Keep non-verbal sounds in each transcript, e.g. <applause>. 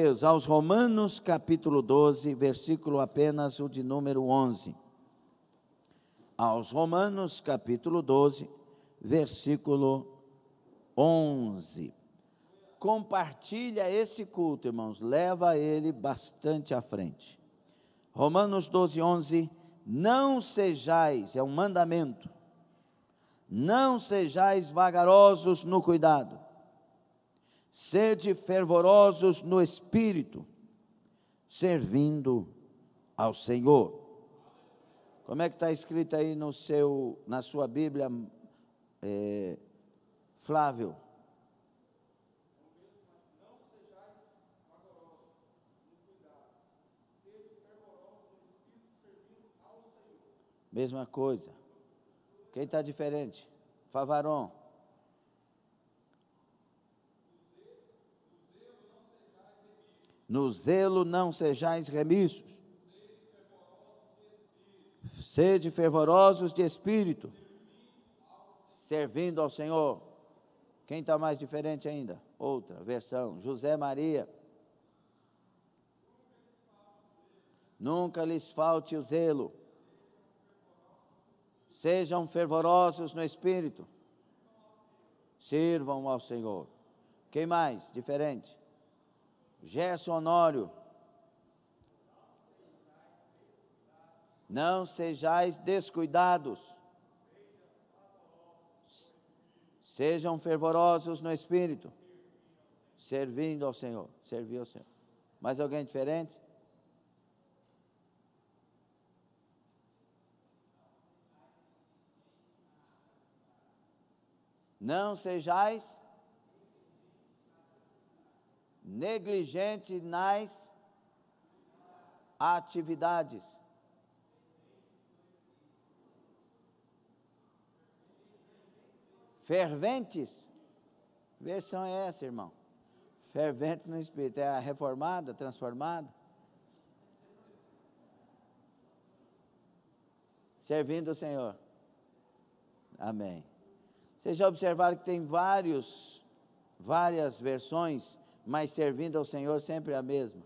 Deus, aos Romanos capítulo 12, versículo apenas o de número 11. Aos Romanos capítulo 12, versículo 11. Compartilha esse culto, irmãos, leva ele bastante à frente. Romanos 12, 11. Não sejais, é um mandamento, não sejais vagarosos no cuidado Sede fervorosos no espírito, servindo ao Senhor. Como é que está escrito aí no seu, na sua Bíblia, é, Flávio? Mesma coisa. Quem está diferente? Favaron. no zelo não sejais remissos. Sede fervorosos de espírito, servindo ao Senhor. Quem está mais diferente ainda? Outra versão, José Maria. Nunca lhes falte o zelo. Sejam fervorosos no espírito. Sirvam ao Senhor. Quem mais? Diferente. Gerson Honório. Não sejais descuidados. Sejam fervorosos no espírito, servindo ao Senhor, servir ao Senhor. Mais alguém diferente? Não sejais negligente nas atividades. Ferventes. Versão é essa, irmão? Fervente no espírito. É a reformada, transformada. Servindo o Senhor. Amém. Vocês já observaram que tem vários, várias versões mas servindo ao Senhor sempre a mesma.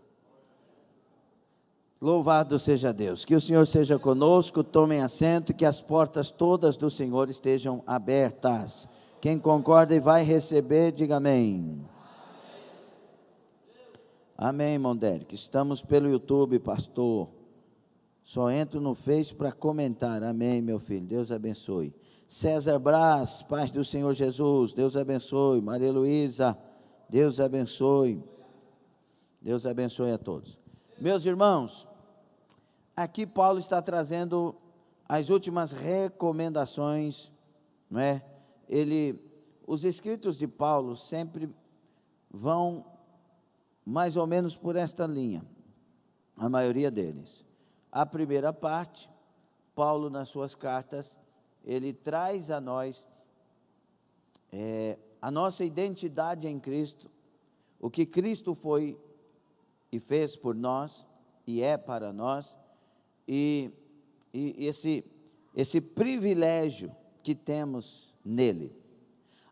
Louvado seja Deus, que o Senhor seja conosco, tomem assento, que as portas todas do Senhor estejam abertas. Quem concorda e vai receber, diga amém. Amém, irmão Derek. Estamos pelo YouTube, pastor. Só entro no Face para comentar. Amém, meu filho. Deus abençoe. César Braz, paz do Senhor Jesus. Deus abençoe. Maria Luísa. Deus abençoe. Deus abençoe a todos. Meus irmãos, aqui Paulo está trazendo as últimas recomendações, não é? Ele, os escritos de Paulo sempre vão mais ou menos por esta linha, a maioria deles. A primeira parte, Paulo nas suas cartas, ele traz a nós é, a nossa identidade em Cristo, o que Cristo foi e fez por nós e é para nós, e, e esse, esse privilégio que temos nele.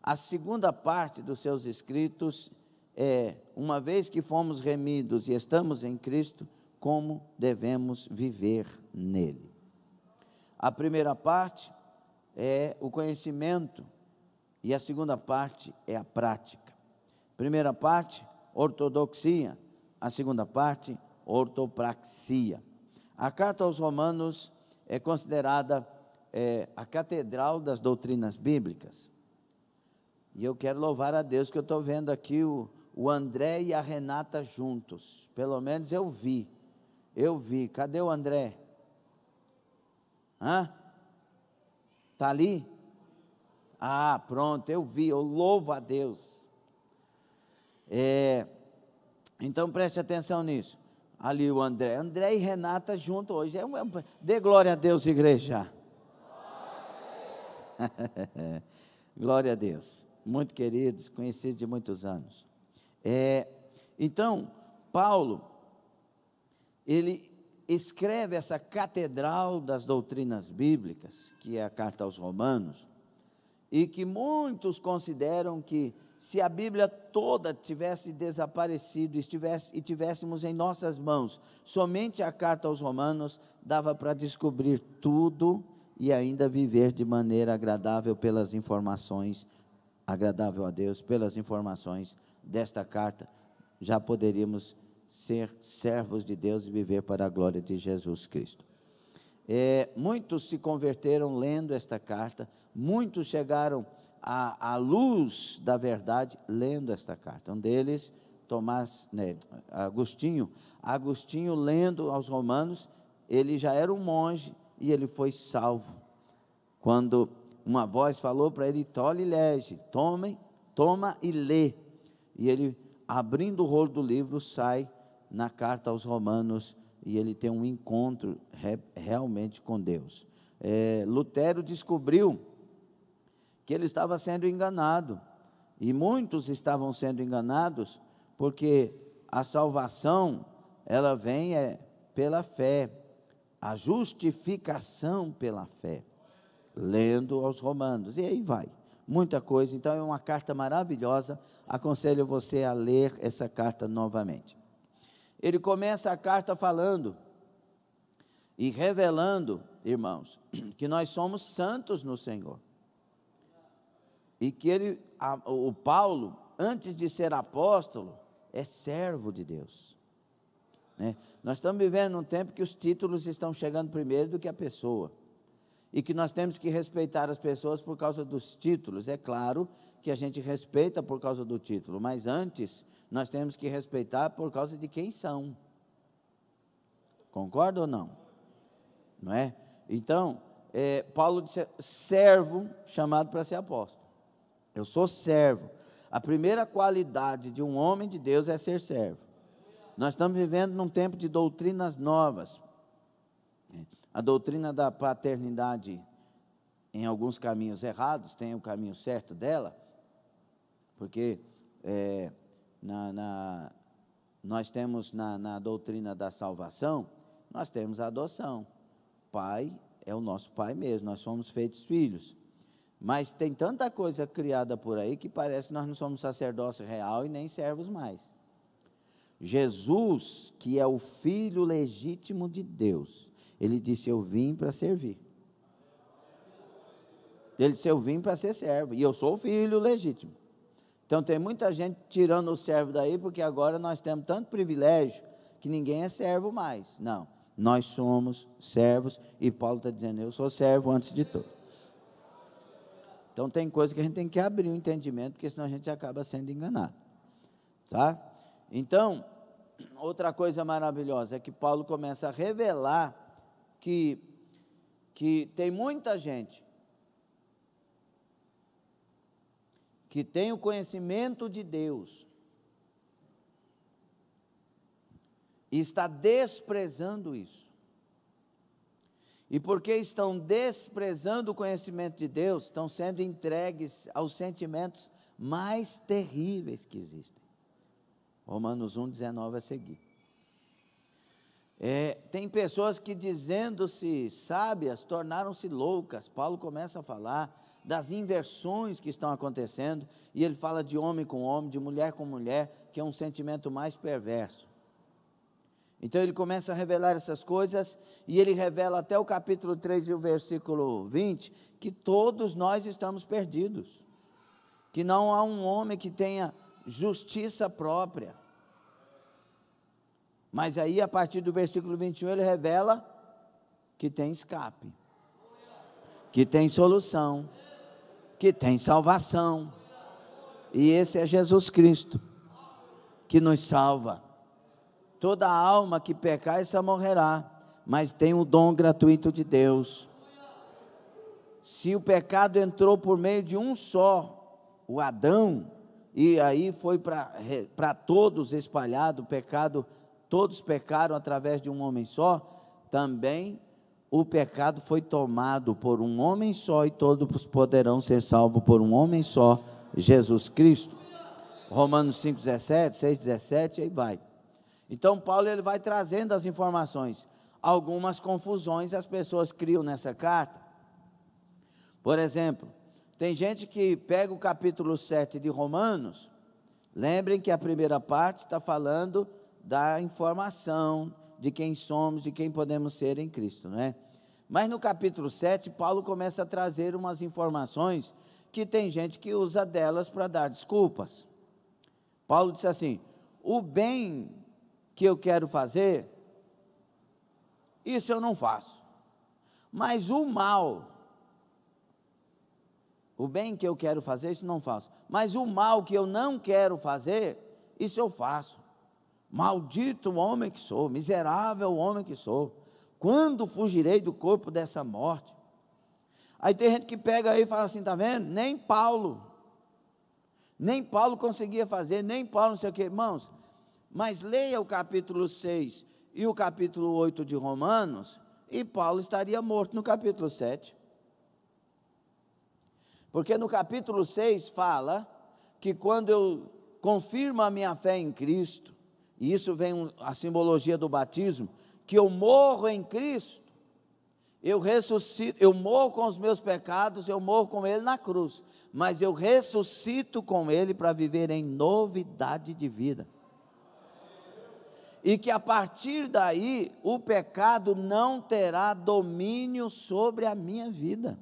A segunda parte dos seus escritos é: uma vez que fomos remidos e estamos em Cristo, como devemos viver nele. A primeira parte é o conhecimento e a segunda parte é a prática. Primeira parte, ortodoxia. A segunda parte, ortopraxia. A carta aos Romanos é considerada é, a catedral das doutrinas bíblicas. E eu quero louvar a Deus que eu estou vendo aqui o, o André e a Renata juntos. Pelo menos eu vi. Eu vi. Cadê o André? Hã? Está ali? Ah, pronto, eu vi, eu louvo a Deus. É, então preste atenção nisso. Ali o André. André e Renata junto hoje. É, é dê glória a Deus, igreja. <laughs> glória a Deus. Muito queridos, conhecidos de muitos anos. É, então, Paulo, ele escreve essa catedral das doutrinas bíblicas, que é a carta aos Romanos, e que muitos consideram que se a Bíblia toda tivesse desaparecido estivesse, e tivéssemos em nossas mãos somente a carta aos Romanos, dava para descobrir tudo e ainda viver de maneira agradável pelas informações, agradável a Deus, pelas informações desta carta. Já poderíamos ser servos de Deus e viver para a glória de Jesus Cristo. É, muitos se converteram lendo esta carta, muitos chegaram à, à luz da verdade lendo esta carta. Um deles, Tomás, né, Agostinho, Agostinho lendo aos Romanos, ele já era um monge e ele foi salvo. Quando uma voz falou para ele, tole e lege, Tome, toma e lê. E ele, abrindo o rolo do livro, sai na carta aos Romanos e ele tem um encontro re, realmente com Deus. É, Lutero descobriu que ele estava sendo enganado, e muitos estavam sendo enganados, porque a salvação, ela vem é, pela fé, a justificação pela fé, lendo aos Romanos, e aí vai muita coisa. Então é uma carta maravilhosa. Aconselho você a ler essa carta novamente ele começa a carta falando e revelando, irmãos, <clears throat> que nós somos santos no Senhor. E que ele, a, o Paulo, antes de ser apóstolo, é servo de Deus. Né? Nós estamos vivendo um tempo que os títulos estão chegando primeiro do que a pessoa. E que nós temos que respeitar as pessoas por causa dos títulos. É claro que a gente respeita por causa do título, mas antes nós temos que respeitar por causa de quem são. Concorda ou não? Não é? Então, é, Paulo disse: servo chamado para ser apóstolo. Eu sou servo. A primeira qualidade de um homem de Deus é ser servo. Nós estamos vivendo num tempo de doutrinas novas. A doutrina da paternidade, em alguns caminhos errados, tem o caminho certo dela, porque é, na, na nós temos na, na doutrina da salvação, nós temos a adoção. Pai é o nosso pai mesmo, nós somos feitos filhos. Mas tem tanta coisa criada por aí que parece que nós não somos sacerdócio real e nem servos mais. Jesus, que é o filho legítimo de Deus, ele disse: Eu vim para servir. Ele disse: Eu vim para ser servo, e eu sou o filho legítimo. Então tem muita gente tirando o servo daí, porque agora nós temos tanto privilégio que ninguém é servo mais. Não, nós somos servos e Paulo está dizendo: eu sou servo antes de tudo. Então tem coisa que a gente tem que abrir o um entendimento, porque senão a gente acaba sendo enganado. Tá? Então, outra coisa maravilhosa é que Paulo começa a revelar que, que tem muita gente que tem o conhecimento de Deus e está desprezando isso. E porque estão desprezando o conhecimento de Deus, estão sendo entregues aos sentimentos mais terríveis que existem. Romanos 1, 19 a seguir. É, tem pessoas que dizendo-se sábias, tornaram-se loucas. Paulo começa a falar das inversões que estão acontecendo, e ele fala de homem com homem, de mulher com mulher, que é um sentimento mais perverso. Então ele começa a revelar essas coisas, e ele revela até o capítulo 3 e o versículo 20, que todos nós estamos perdidos, que não há um homem que tenha justiça própria. Mas aí, a partir do versículo 21, ele revela que tem escape, que tem solução, que tem salvação. E esse é Jesus Cristo, que nos salva. Toda alma que pecar, essa morrerá, mas tem o dom gratuito de Deus. Se o pecado entrou por meio de um só, o Adão, e aí foi para todos espalhado o pecado, todos pecaram através de um homem só, também o pecado foi tomado por um homem só e todos poderão ser salvos por um homem só, Jesus Cristo. Romanos 5:17, 6:17 aí vai. Então Paulo ele vai trazendo as informações. Algumas confusões as pessoas criam nessa carta. Por exemplo, tem gente que pega o capítulo 7 de Romanos, lembrem que a primeira parte está falando da informação, de quem somos, de quem podemos ser em Cristo, né? Mas no capítulo 7, Paulo começa a trazer umas informações que tem gente que usa delas para dar desculpas. Paulo disse assim: "O bem que eu quero fazer, isso eu não faço. Mas o mal, o bem que eu quero fazer, isso não faço. Mas o mal que eu não quero fazer, isso eu faço. Maldito o homem que sou, miserável o homem que sou. Quando fugirei do corpo dessa morte? Aí tem gente que pega aí e fala assim, tá vendo? Nem Paulo, nem Paulo conseguia fazer, nem Paulo não sei o que, irmãos. Mas leia o capítulo 6 e o capítulo 8 de Romanos, e Paulo estaria morto no capítulo 7. Porque no capítulo 6 fala que quando eu confirmo a minha fé em Cristo, e isso vem a simbologia do batismo, que eu morro em Cristo, eu ressuscito, eu morro com os meus pecados, eu morro com ele na cruz, mas eu ressuscito com ele para viver em novidade de vida. E que a partir daí o pecado não terá domínio sobre a minha vida.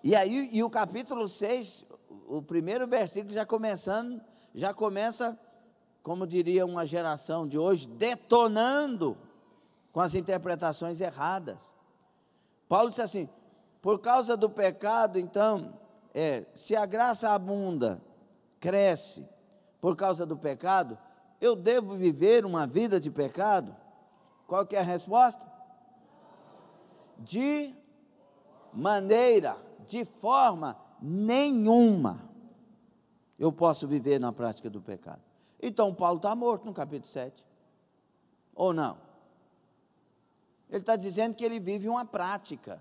E aí, e o capítulo 6, o primeiro versículo já começando já começa, como diria uma geração de hoje, detonando com as interpretações erradas. Paulo disse assim: por causa do pecado, então, é, se a graça abunda, cresce, por causa do pecado, eu devo viver uma vida de pecado? Qual que é a resposta? De maneira, de forma nenhuma eu posso viver na prática do pecado. Então Paulo está morto no capítulo 7. Ou não? Ele está dizendo que ele vive uma prática.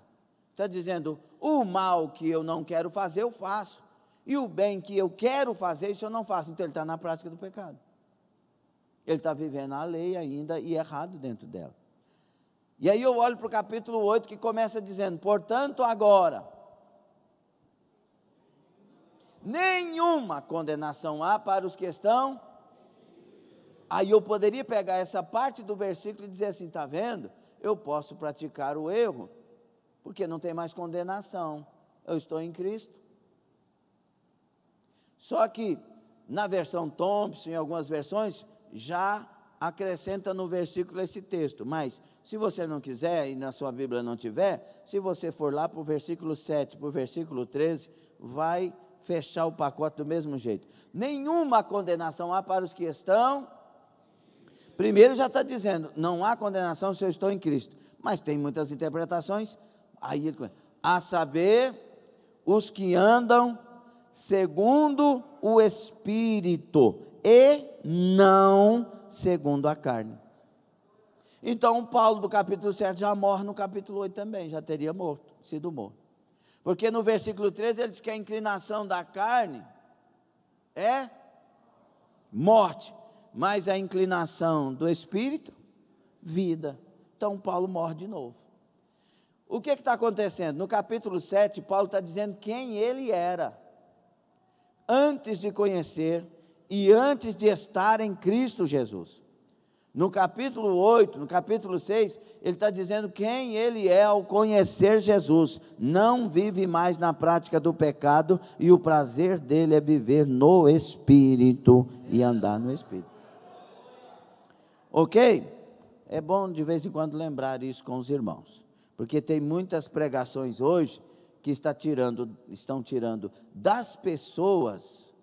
Está dizendo, o mal que eu não quero fazer, eu faço. E o bem que eu quero fazer, isso eu não faço. Então ele está na prática do pecado. Ele está vivendo a lei ainda e errado dentro dela. E aí eu olho para o capítulo 8 que começa dizendo: Portanto, agora nenhuma condenação há para os que estão. Aí eu poderia pegar essa parte do versículo e dizer assim: está vendo? Eu posso praticar o erro, porque não tem mais condenação. Eu estou em Cristo. Só que na versão Thompson, em algumas versões, já acrescenta no versículo esse texto. Mas, se você não quiser e na sua Bíblia não tiver, se você for lá para o versículo 7, para o versículo 13, vai fechar o pacote do mesmo jeito. Nenhuma condenação há para os que estão. Primeiro já está dizendo, não há condenação se eu estou em Cristo. Mas tem muitas interpretações. Aí ele começa. A saber, os que andam segundo o Espírito e não segundo a carne. Então, Paulo, do capítulo 7, já morre no capítulo 8 também, já teria morto, sido morto. Porque no versículo 13 ele diz que a inclinação da carne é morte, mas a inclinação do espírito, vida. Então Paulo morre de novo. O que é está acontecendo? No capítulo 7, Paulo está dizendo quem ele era, antes de conhecer e antes de estar em Cristo Jesus. No capítulo 8, no capítulo 6, ele está dizendo quem ele é ao conhecer Jesus. Não vive mais na prática do pecado, e o prazer dele é viver no Espírito e andar no Espírito. Ok? É bom de vez em quando lembrar isso com os irmãos, porque tem muitas pregações hoje que está tirando, estão tirando das pessoas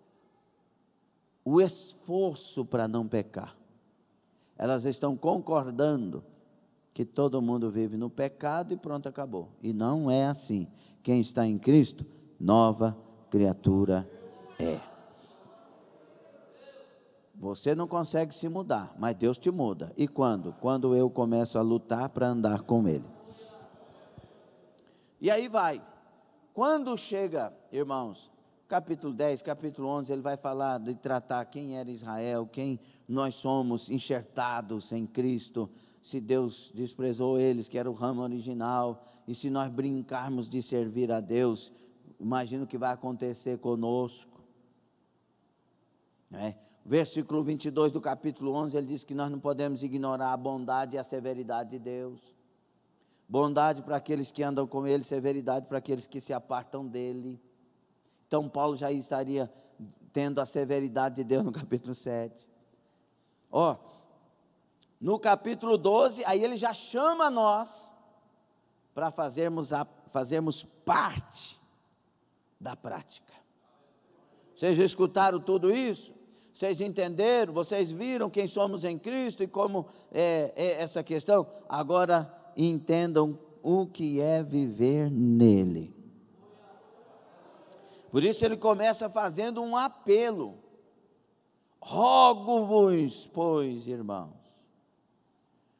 o esforço para não pecar elas estão concordando que todo mundo vive no pecado e pronto, acabou. E não é assim. Quem está em Cristo, nova criatura é. Você não consegue se mudar, mas Deus te muda. E quando? Quando eu começo a lutar para andar com Ele. E aí vai. Quando chega, irmãos, capítulo 10, capítulo 11, ele vai falar de tratar quem era Israel, quem nós somos enxertados em Cristo, se Deus desprezou eles, que era o ramo original, e se nós brincarmos de servir a Deus, imagino o que vai acontecer conosco. Né? Versículo 22 do capítulo 11, ele diz que nós não podemos ignorar a bondade e a severidade de Deus. Bondade para aqueles que andam com ele, severidade para aqueles que se apartam dele. Então, Paulo já estaria tendo a severidade de Deus no <laughs> capítulo 7. Ó, no capítulo 12, aí ele já chama nós para fazermos, a, fazermos parte da prática. Vocês escutaram tudo isso? Vocês entenderam? Vocês viram quem somos em Cristo e como é, é essa questão? Agora entendam o que é viver nele. Por isso ele começa fazendo um apelo. Rogo-vos, pois, irmãos,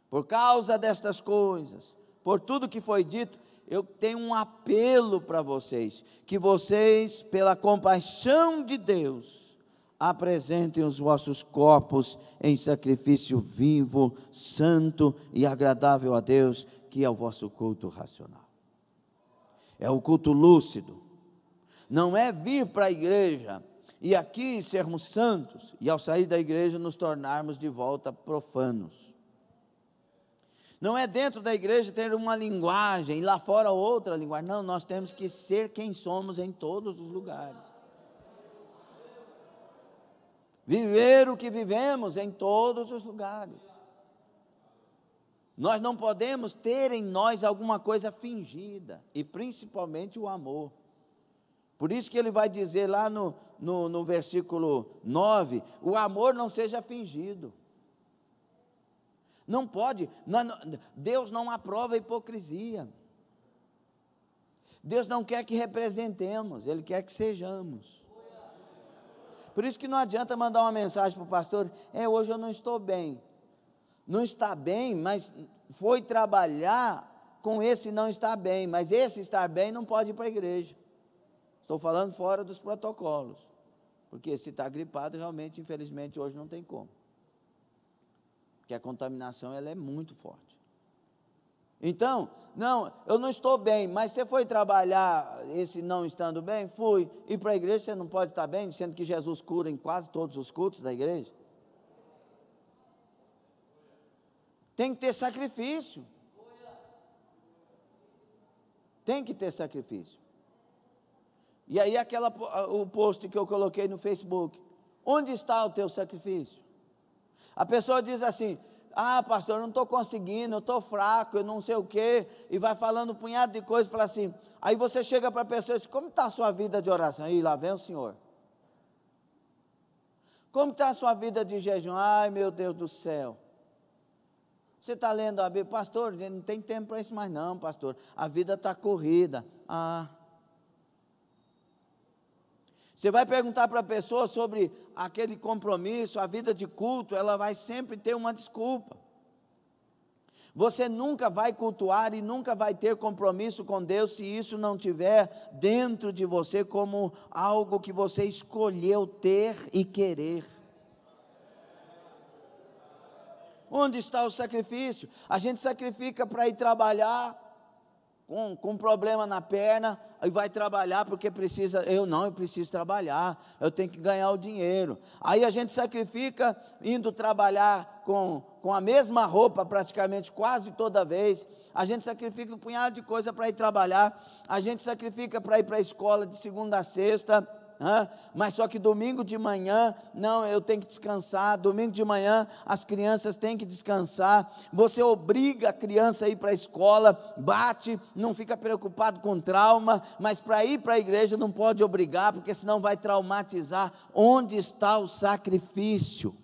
por causa destas coisas, por tudo que foi dito, eu tenho um apelo para vocês, que vocês, pela compaixão de Deus, apresentem os vossos corpos em sacrifício vivo, santo e agradável a Deus, que é o vosso culto racional. É o culto lúcido, não é vir para a igreja e aqui sermos santos e ao sair da igreja nos tornarmos de volta profanos. Não é dentro da igreja ter uma linguagem e lá fora outra linguagem. Não, nós temos que ser quem somos em todos os lugares. Viver o que vivemos em todos os lugares. Nós não podemos ter em nós alguma coisa fingida, e principalmente o amor. Por isso que ele vai dizer lá no, no, no versículo 9: o amor não seja fingido. Não pode, não, Deus não aprova a hipocrisia. Deus não quer que representemos, Ele quer que sejamos. Por isso que não adianta mandar uma mensagem para o pastor: é, hoje eu não estou bem. Não está bem, mas foi trabalhar com esse não está bem, mas esse estar bem não pode ir para a igreja. Estou falando fora dos protocolos, porque se está gripado, realmente, infelizmente, hoje não tem como. Porque a contaminação ela é muito forte. Então, não, eu não estou bem, mas você foi trabalhar esse não estando bem? Fui. E para a igreja você não pode estar bem, sendo que Jesus cura em quase todos os cultos da igreja? Tem que ter sacrifício. Tem que ter sacrifício. E aí aquela, o post que eu coloquei no Facebook, onde está o teu sacrifício? A pessoa diz assim, ah pastor, eu não estou conseguindo, eu estou fraco, eu não sei o quê, e vai falando um punhado de coisas, fala assim, aí você chega para a pessoa e diz, como está a sua vida de oração? E lá vem o senhor. Como está a sua vida de jejum? Ai meu Deus do céu. Você está lendo a Bíblia, pastor, não tem tempo para isso mais não, pastor. A vida está corrida. Ah, você vai perguntar para a pessoa sobre aquele compromisso, a vida de culto, ela vai sempre ter uma desculpa. Você nunca vai cultuar e nunca vai ter compromisso com Deus se isso não tiver dentro de você como algo que você escolheu ter e querer. Onde está o sacrifício? A gente sacrifica para ir trabalhar, com, com um problema na perna e vai trabalhar porque precisa. Eu não, eu preciso trabalhar, eu tenho que ganhar o dinheiro. Aí a gente sacrifica indo trabalhar com, com a mesma roupa praticamente quase toda vez. A gente sacrifica um punhado de coisa para ir trabalhar. A gente sacrifica para ir para a escola de segunda a sexta mas só que domingo de manhã, não, eu tenho que descansar. Domingo de manhã, as crianças têm que descansar. Você obriga a criança a ir para a escola, bate, não fica preocupado com trauma, mas para ir para a igreja não pode obrigar, porque senão vai traumatizar. Onde está o sacrifício?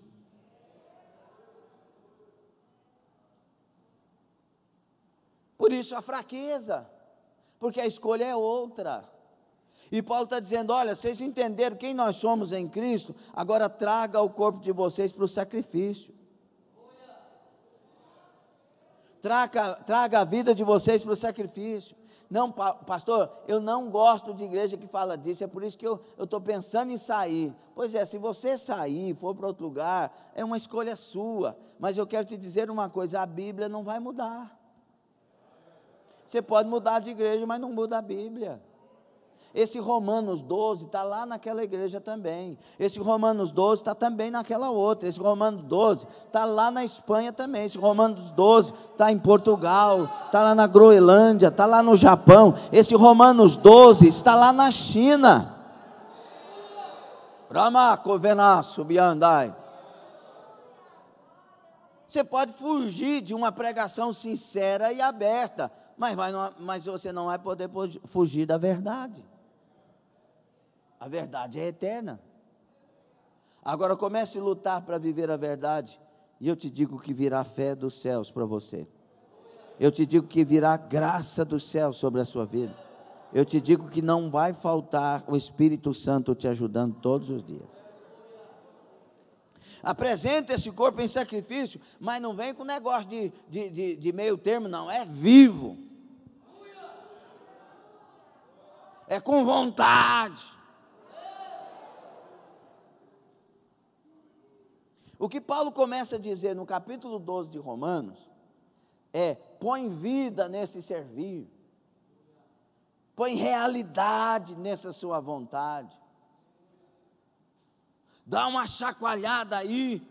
Por isso a fraqueza, porque a escolha é outra. E Paulo está dizendo: olha, vocês entenderam quem nós somos em Cristo, agora traga o corpo de vocês para o sacrifício. Traga, traga a vida de vocês para o sacrifício. Não, pastor, eu não gosto de igreja que fala disso, é por isso que eu estou pensando em sair. Pois é, se você sair, for para outro lugar, é uma escolha sua. Mas eu quero te dizer uma coisa: a Bíblia não vai mudar. Você pode mudar de igreja, mas não muda a Bíblia. Esse Romanos 12 está lá naquela igreja também. Esse Romanos 12 está também naquela outra. Esse Romanos 12 está lá na Espanha também. Esse Romanos 12 está em Portugal, está lá na Groenlândia, está lá no Japão. Esse Romanos 12 está lá na China. Ramaco, Venasso Biandai. Você pode fugir de uma pregação sincera e aberta, mas, mas você não vai poder fugir da verdade. A verdade é eterna. Agora comece a lutar para viver a verdade. E eu te digo que virá fé dos céus para você. Eu te digo que virá graça dos céus sobre a sua vida. Eu te digo que não vai faltar o Espírito Santo te ajudando todos os dias. Apresenta esse corpo em sacrifício, mas não vem com negócio de, de, de, de meio termo, não. É vivo. É com vontade. O que Paulo começa a dizer no capítulo 12 de Romanos é: põe vida nesse servir, põe realidade nessa sua vontade, dá uma chacoalhada aí.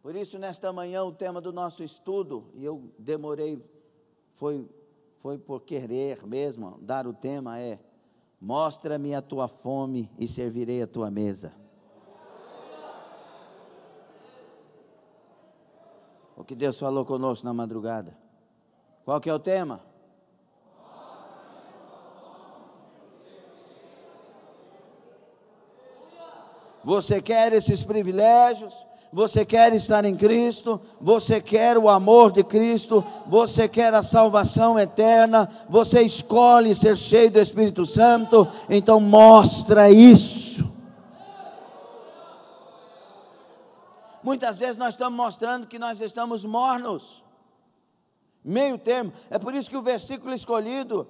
Por isso, nesta manhã, o tema do nosso estudo, e eu demorei, foi, foi por querer mesmo dar o tema, é Mostra-me a tua fome e servirei a tua mesa. O que Deus falou conosco na madrugada. Qual que é o tema? Você quer esses privilégios? você quer estar em Cristo, você quer o amor de Cristo, você quer a salvação eterna, você escolhe ser cheio do Espírito Santo, então mostra isso. Muitas vezes nós estamos mostrando que nós estamos mornos, meio termo, é por isso que o versículo escolhido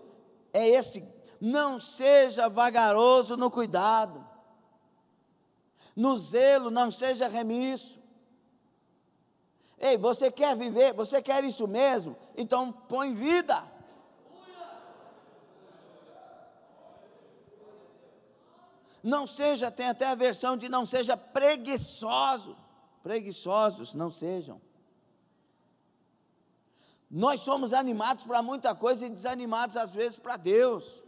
é esse: não seja vagaroso no cuidado. No zelo, não seja remisso. Ei, você quer viver? Você quer isso mesmo? Então põe vida. Não seja, tem até a versão de não seja preguiçoso. Preguiçosos não sejam. Nós somos animados para muita coisa e desanimados às vezes para Deus.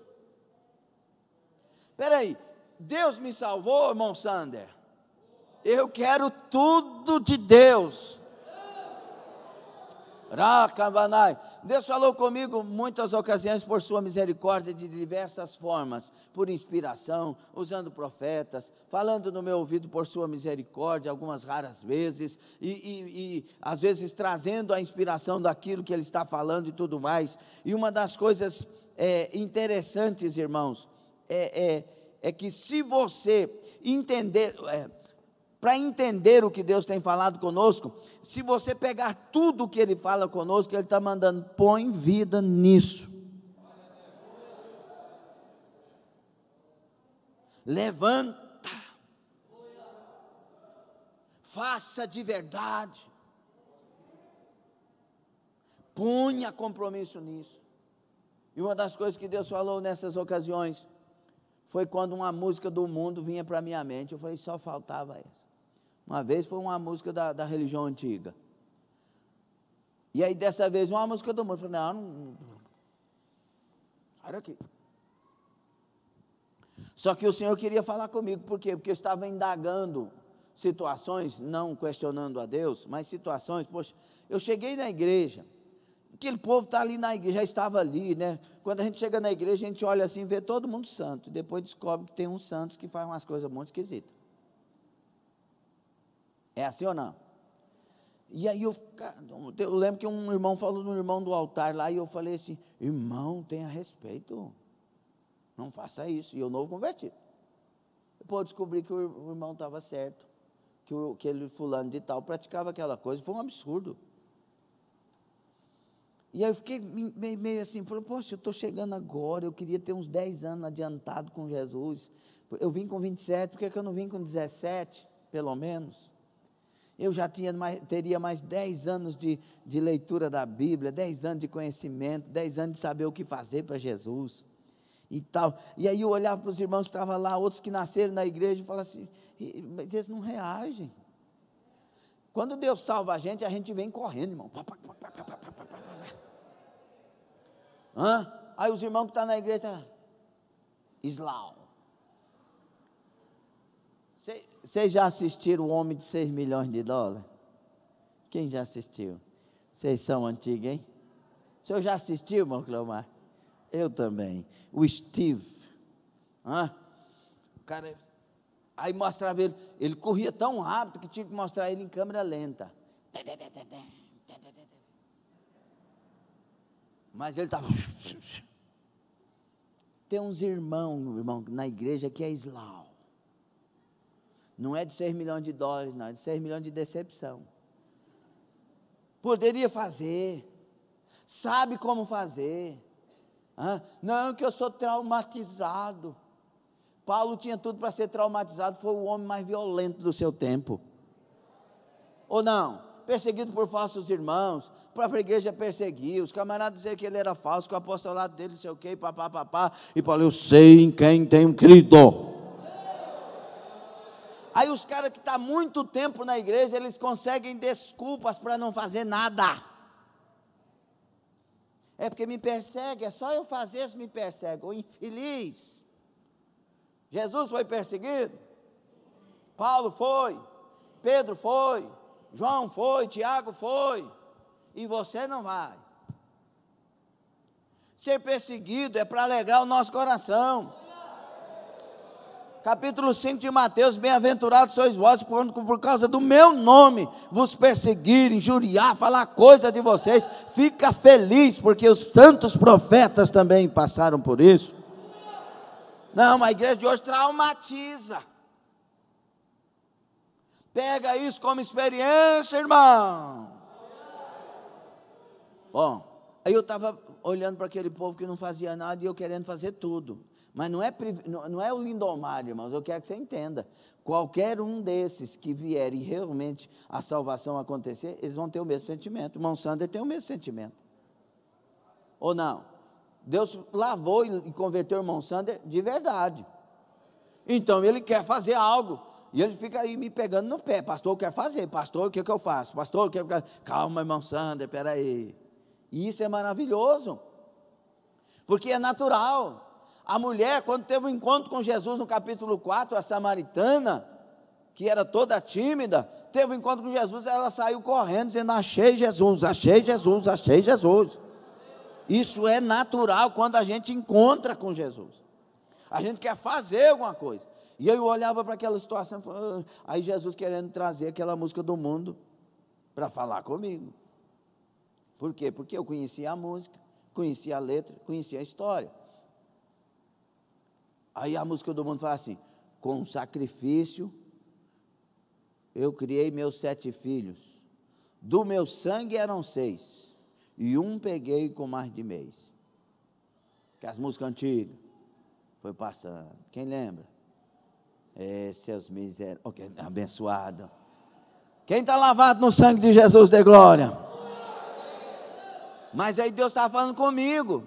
Espera aí, Deus me salvou, irmão Sander. Eu quero tudo de Deus. Rakavanai. Deus falou comigo muitas ocasiões por sua misericórdia de diversas formas, por inspiração, usando profetas, falando no meu ouvido por sua misericórdia algumas raras vezes, e, e, e, às vezes trazendo a inspiração daquilo que ele está falando e tudo mais. E uma das coisas é, interessantes, irmãos, é, é é que se você entender, é, para entender o que Deus tem falado conosco, se você pegar tudo o que Ele fala conosco, Ele está mandando, põe vida nisso. Levanta, faça de verdade, punha compromisso nisso. E uma das coisas que Deus falou nessas ocasiões, foi quando uma música do mundo vinha para minha mente. Eu falei, só faltava essa. Uma vez foi uma música da, da religião antiga. E aí dessa vez uma música do mundo. Eu falei, não, não, sai daqui. Só que o Senhor queria falar comigo, por quê? Porque eu estava indagando situações, não questionando a Deus, mas situações, poxa, eu cheguei na igreja, aquele povo está ali na igreja, já estava ali, né? Quando a gente chega na igreja, a gente olha assim, vê todo mundo santo, e depois descobre que tem uns santos que faz umas coisas muito esquisitas. É assim ou não? E aí eu, eu lembro que um irmão falou no irmão do altar lá, e eu falei assim, irmão, tenha respeito, não faça isso, e eu novo convertido. Depois descobri que o irmão estava certo, que, o, que ele, fulano de tal, praticava aquela coisa, foi um absurdo. E aí eu fiquei meio, meio assim, falou, poxa, eu estou chegando agora, eu queria ter uns 10 anos adiantado com Jesus. Eu vim com 27, por que, é que eu não vim com 17, pelo menos? Eu já tinha mais, teria mais 10 anos de, de leitura da Bíblia, 10 anos de conhecimento, 10 anos de saber o que fazer para Jesus e tal. E aí eu olhava para os irmãos que estavam lá, outros que nasceram na igreja, e falava assim, mas eles não reagem. Quando Deus salva a gente, a gente vem correndo, irmão. Pá, pá, pá, Hã? Aí os irmãos que estão tá na igreja, Islau. Vocês já assistiram O Homem de 6 milhões de dólares? Quem já assistiu? Vocês são antigos, hein? O senhor já assistiu, irmão Cleomar? Eu também. O Steve. Hã? O cara. Aí mostrava ele. Ele corria tão rápido que tinha que mostrar ele em câmera lenta. Tê, Mas ele estava. Tem uns irmãos, irmão, na igreja que é islau. Não é de 6 milhões de dólares, não, é de 6 milhões de decepção. Poderia fazer, sabe como fazer. Ah, não, que eu sou traumatizado. Paulo tinha tudo para ser traumatizado, foi o homem mais violento do seu tempo. Ou não? perseguido por falsos irmãos, a própria igreja perseguia, os camaradas diziam que ele era falso, que o apostolado dele não sei o quê, papá, papá, e Paulo, eu sei em quem tenho crido. Aí os caras que estão tá muito tempo na igreja, eles conseguem desculpas para não fazer nada. É porque me persegue, é só eu fazer isso me persegue, o infeliz. Jesus foi perseguido, Paulo foi, Pedro foi, João foi, Tiago foi, e você não vai. Ser perseguido é para alegrar o nosso coração. Capítulo 5 de Mateus: Bem-aventurados sois vós, por, por causa do meu nome vos perseguirem, injuriar, falar coisa de vocês. Fica feliz, porque os santos profetas também passaram por isso. Não, a igreja de hoje traumatiza. Pega isso como experiência, irmão. Bom, aí eu estava olhando para aquele povo que não fazia nada e eu querendo fazer tudo. Mas não é, não é o Lindomar, irmãos, eu quero que você entenda. Qualquer um desses que vier e realmente a salvação acontecer, eles vão ter o mesmo sentimento. O irmão Sander tem o mesmo sentimento. Ou não? Deus lavou e converteu o irmão Sander de verdade. Então ele quer fazer algo. E ele fica aí me pegando no pé. Pastor, eu quero fazer. Pastor, o que, é que eu faço? Pastor, é eu quero. Calma, irmão Sander, peraí. E isso é maravilhoso. Porque é natural. A mulher, quando teve o um encontro com Jesus no capítulo 4, a samaritana, que era toda tímida, teve um encontro com Jesus, ela saiu correndo, dizendo: Achei Jesus, achei Jesus, achei Jesus. Isso é natural quando a gente encontra com Jesus. A gente quer fazer alguma coisa. E eu olhava para aquela situação, ah", aí Jesus querendo trazer aquela música do mundo para falar comigo. Por quê? Porque eu conhecia a música, conhecia a letra, conhecia a história. Aí a música do mundo fala assim: com sacrifício eu criei meus sete filhos. Do meu sangue eram seis, e um peguei com mais de mês. Que as músicas antigas foi passando. Quem lembra? É, seus miseráveis. Ok, abençoado. Quem está lavado no sangue de Jesus de glória? Mas aí Deus está falando comigo.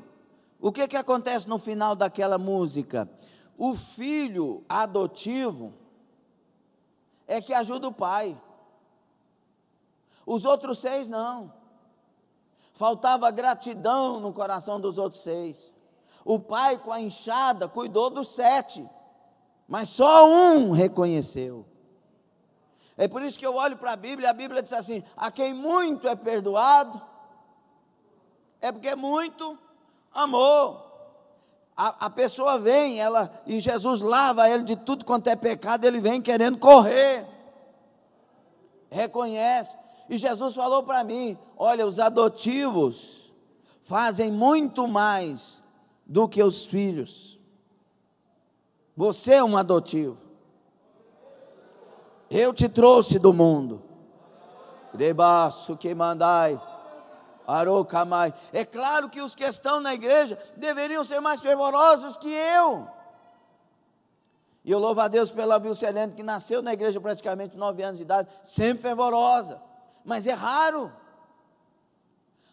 O que, que acontece no final daquela música? O filho adotivo é que ajuda o pai. Os outros seis não. Faltava gratidão no coração dos outros seis. O pai, com a enxada, cuidou dos sete mas só um reconheceu. É por isso que eu olho para a Bíblia, e a Bíblia diz assim: a quem muito é perdoado, é porque muito amou. A, a pessoa vem, ela e Jesus lava ele de tudo quanto é pecado, ele vem querendo correr. Reconhece. E Jesus falou para mim: olha, os adotivos fazem muito mais do que os filhos. Você é um adotivo. Eu te trouxe do mundo. Rebaço que mandai. mais. É claro que os que estão na igreja deveriam ser mais fervorosos que eu. E eu louvo a Deus pela Vilcelene, que nasceu na igreja praticamente nove anos de idade, sempre fervorosa. Mas é raro.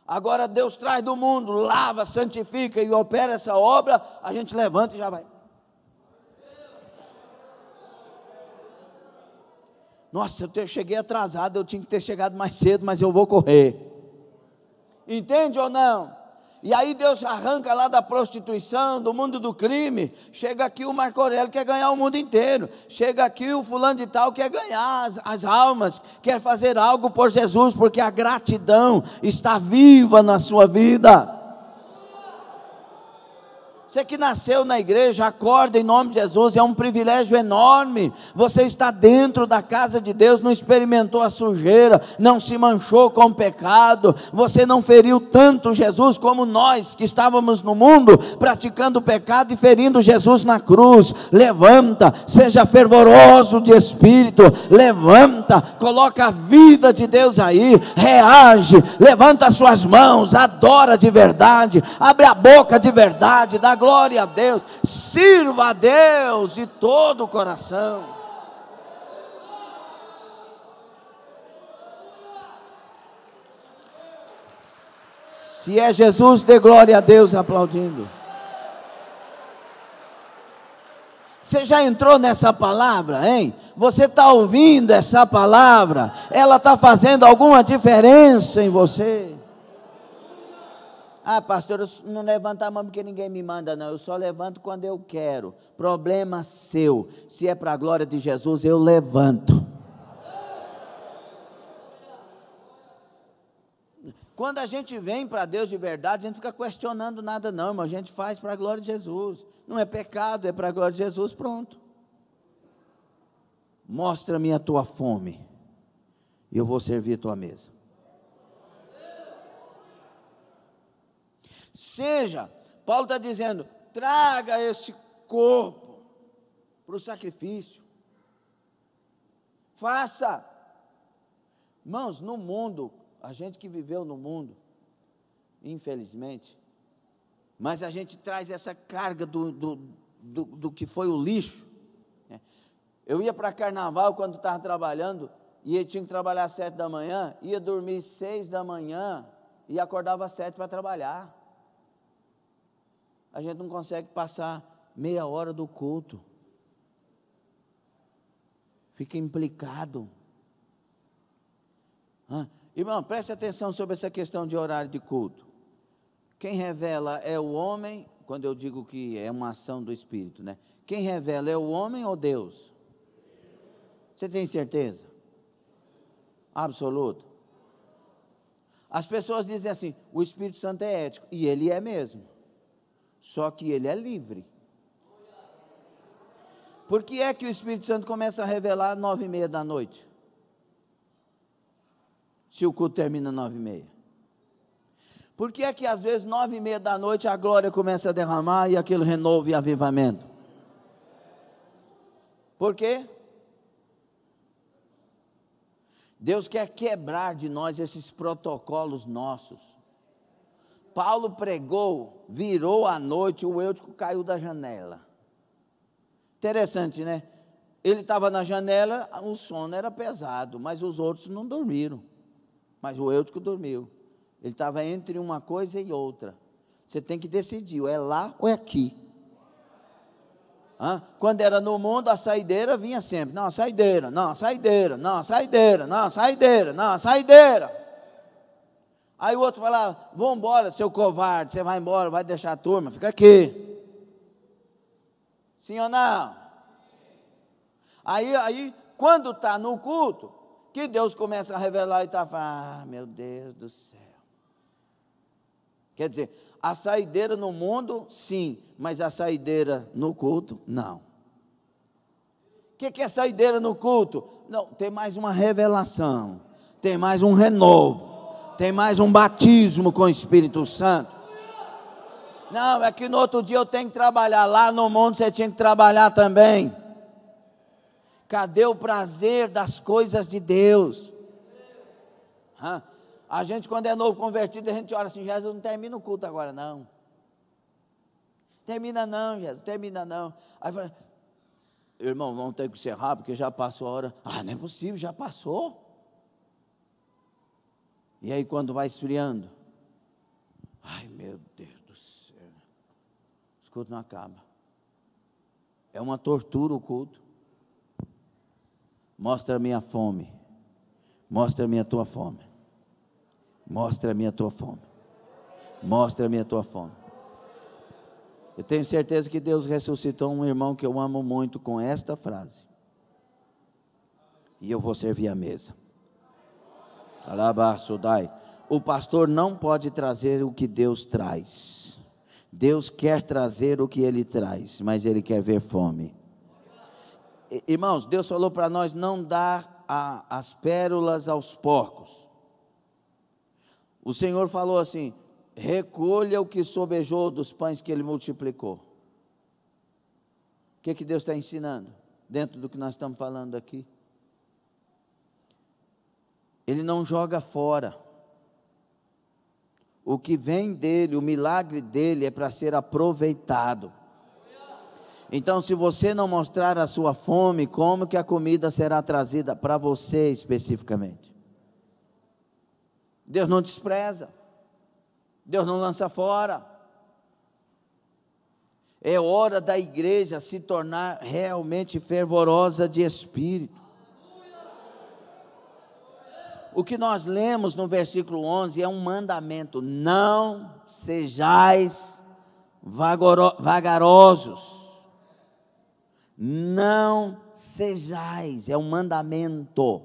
Agora Deus traz do mundo, lava, santifica e opera essa obra, a gente levanta e já vai. Nossa, eu cheguei atrasado, eu tinha que ter chegado mais cedo, mas eu vou correr. Entende ou não? E aí Deus arranca lá da prostituição, do mundo do crime. Chega aqui o Marco Aurélio quer ganhar o mundo inteiro. Chega aqui o fulano de tal quer ganhar as, as almas, quer fazer algo por Jesus, porque a gratidão está viva na sua vida. Você que nasceu na igreja, acorda em nome de Jesus, é um privilégio enorme. Você está dentro da casa de Deus, não experimentou a sujeira, não se manchou com o pecado, você não feriu tanto Jesus como nós que estávamos no mundo praticando o pecado e ferindo Jesus na cruz. Levanta, seja fervoroso de espírito, levanta, coloca a vida de Deus aí, reage, levanta suas mãos, adora de verdade, abre a boca de verdade, dá glória glória a Deus, sirva a Deus de todo o coração. Se é Jesus, dê glória a Deus aplaudindo. Você já entrou nessa palavra, hein? Você está ouvindo essa palavra? Ela está fazendo alguma diferença em você? Ah, pastor, eu não levanto a mão porque ninguém me manda, não. Eu só levanto quando eu quero. Problema seu. Se é para a glória de Jesus, eu levanto. Quando a gente vem para Deus de verdade, a gente fica questionando nada, não, irmão. A gente faz para a glória de Jesus. Não é pecado, é para a glória de Jesus, pronto. Mostra-me a tua fome, e eu vou servir a tua mesa. Seja, Paulo está dizendo, traga esse corpo para o sacrifício. Faça. Mãos, no mundo, a gente que viveu no mundo, infelizmente, mas a gente traz essa carga do, do, do, do que foi o lixo. Né? Eu ia para carnaval quando estava trabalhando, e eu tinha que trabalhar às sete da manhã, ia dormir às seis da manhã e acordava às sete para trabalhar a gente não consegue passar meia hora do culto. Fica implicado. irmão, preste atenção sobre essa questão de horário de culto. Quem revela é o homem, quando eu digo que é uma ação do Espírito, né? Quem revela é o homem ou Deus? Você tem certeza? Absoluta. As pessoas dizem assim: o Espírito Santo é ético, e ele é mesmo. Só que ele é livre. Por que é que o Espírito Santo começa a revelar às nove e meia da noite? Se o culto termina às nove e meia. Por que é que às vezes nove e meia da noite a glória começa a derramar e aquilo renova e avivamento? Por quê? Deus quer quebrar de nós esses protocolos nossos. Paulo pregou, virou a noite, o Eutico caiu da janela. Interessante, né? Ele estava na janela, o sono era pesado, mas os outros não dormiram. Mas o Eutico dormiu. Ele estava entre uma coisa e outra. Você tem que decidir, ou é lá ou é aqui. Hã? Quando era no mundo, a saideira vinha sempre. Não, saideira, não, saideira, não, saideira, não, saideira, não, saideira. Não, saideira. Aí o outro fala: vamos embora, seu covarde, você vai embora, vai deixar a turma, fica aqui. Sim ou não? Aí, aí quando está no culto, que Deus começa a revelar e está falando: ah, meu Deus do céu. Quer dizer, a saideira no mundo, sim, mas a saideira no culto, não. O que, que é saideira no culto? Não, tem mais uma revelação, tem mais um renovo tem mais um batismo com o Espírito Santo. Não, é que no outro dia eu tenho que trabalhar. Lá no mundo você tinha que trabalhar também. Cadê o prazer das coisas de Deus? Hã? A gente, quando é novo convertido, a gente olha assim: Jesus, não termina o culto agora, não. Termina não, Jesus, termina não. Aí fala, irmão, vamos ter que encerrar, porque já passou a hora. Ah, não é possível, já passou. E aí, quando vai esfriando, ai meu Deus do céu, os cultos não acaba. É uma tortura o culto. mostra a minha fome. Mostra-me a tua fome. Mostra-me a tua fome. Mostra-me a tua fome. Eu tenho certeza que Deus ressuscitou um irmão que eu amo muito com esta frase. E eu vou servir a mesa. Alabaçudai. O pastor não pode trazer o que Deus traz. Deus quer trazer o que ele traz, mas ele quer ver fome. Irmãos, Deus falou para nós não dar a, as pérolas aos porcos. O Senhor falou assim: recolha o que sobejou dos pães que ele multiplicou. O que, que Deus está ensinando? Dentro do que nós estamos falando aqui. Ele não joga fora. O que vem dele, o milagre dele é para ser aproveitado. Então, se você não mostrar a sua fome, como que a comida será trazida para você especificamente? Deus não despreza. Deus não lança fora. É hora da igreja se tornar realmente fervorosa de espírito o que nós lemos no versículo 11 é um mandamento: não sejais vagarosos. Não sejais, é um mandamento.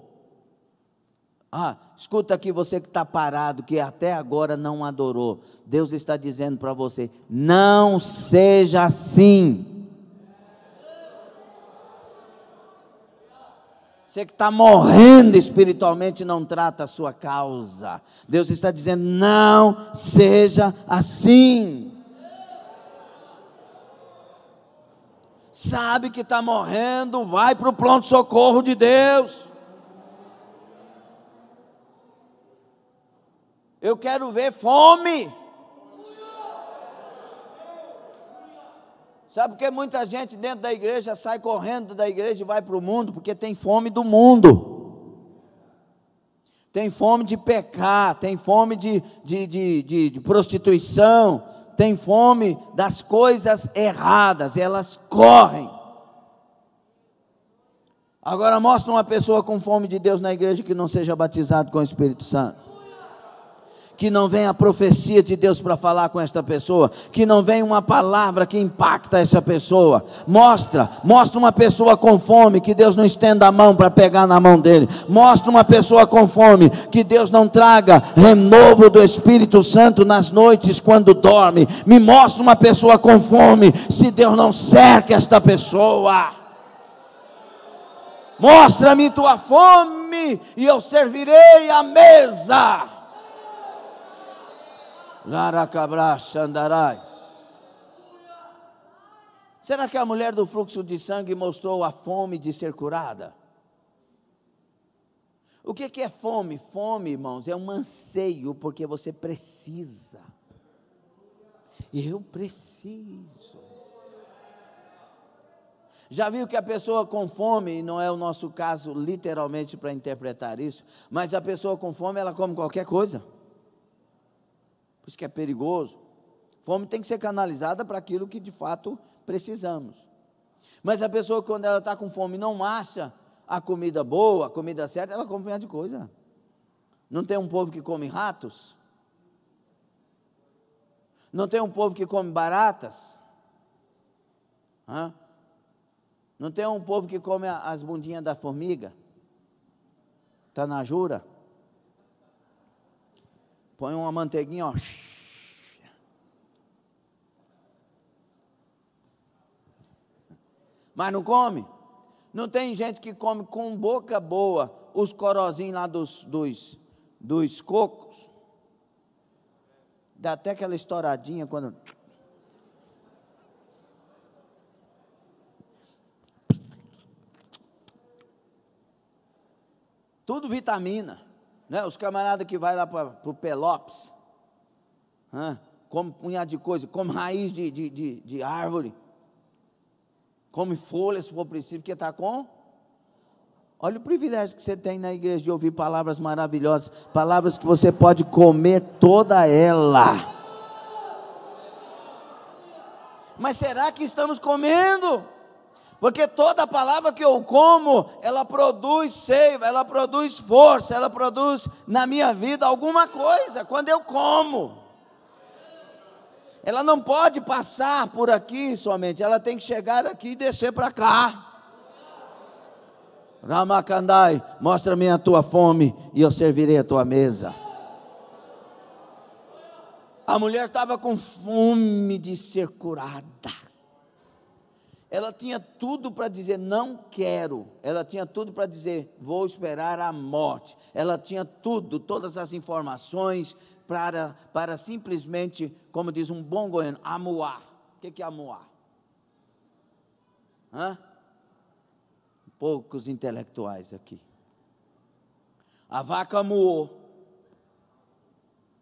Ah, escuta aqui você que está parado, que até agora não adorou. Deus está dizendo para você: não seja assim. Você que está morrendo espiritualmente não trata a sua causa. Deus está dizendo: não seja assim. Sabe que está morrendo, vai para o pronto-socorro de Deus. Eu quero ver fome. Sabe por que muita gente dentro da igreja sai correndo da igreja e vai para o mundo? Porque tem fome do mundo. Tem fome de pecar, tem fome de, de, de, de, de prostituição, tem fome das coisas erradas, elas correm. Agora mostra uma pessoa com fome de Deus na igreja que não seja batizado com o Espírito Santo que não venha a profecia de Deus para falar com esta pessoa, que não venha uma palavra que impacta essa pessoa. Mostra, mostra uma pessoa com fome que Deus não estenda a mão para pegar na mão dele. Mostra uma pessoa com fome que Deus não traga renovo do Espírito Santo nas noites quando dorme. Me mostra uma pessoa com fome se Deus não cerca esta pessoa. Mostra-me tua fome e eu servirei a mesa. Será que a mulher do fluxo de sangue mostrou a fome de ser curada? O que, que é fome? Fome, irmãos, é um anseio porque você precisa. Eu preciso. Já viu que a pessoa com fome, e não é o nosso caso literalmente para interpretar isso, mas a pessoa com fome, ela come qualquer coisa isso que é perigoso. Fome tem que ser canalizada para aquilo que de fato precisamos. Mas a pessoa, quando ela está com fome, não acha a comida boa, a comida certa, ela come de coisa. Não tem um povo que come ratos? Não tem um povo que come baratas? Hã? Não tem um povo que come as bundinhas da formiga? Está na jura? põe uma manteiguinha, ó. Mas não come? Não tem gente que come com boca boa os corozinhos lá dos, dos, dos cocos? Dá até aquela estouradinha quando. Tudo vitamina né? os camaradas que vai lá para o Pelops, né? come punhado de coisa, come raiz de, de, de, de árvore, come folha se for preciso, porque está com. Olha o privilégio que você tem na igreja de ouvir palavras maravilhosas, palavras que você pode comer toda ela. Mas será que estamos comendo? Porque toda palavra que eu como, ela produz seiva, ela produz força, ela produz na minha vida alguma coisa quando eu como. Ela não pode passar por aqui somente, ela tem que chegar aqui e descer para cá. Ramakandai, mostra-me a tua fome e eu servirei a tua mesa. A mulher estava com fome de ser curada. Ela tinha tudo para dizer não quero. Ela tinha tudo para dizer vou esperar a morte. Ela tinha tudo, todas as informações para, para simplesmente, como diz um bom goiano, amuar. O que, que é amuar? Hã? Poucos intelectuais aqui. A vaca amuou,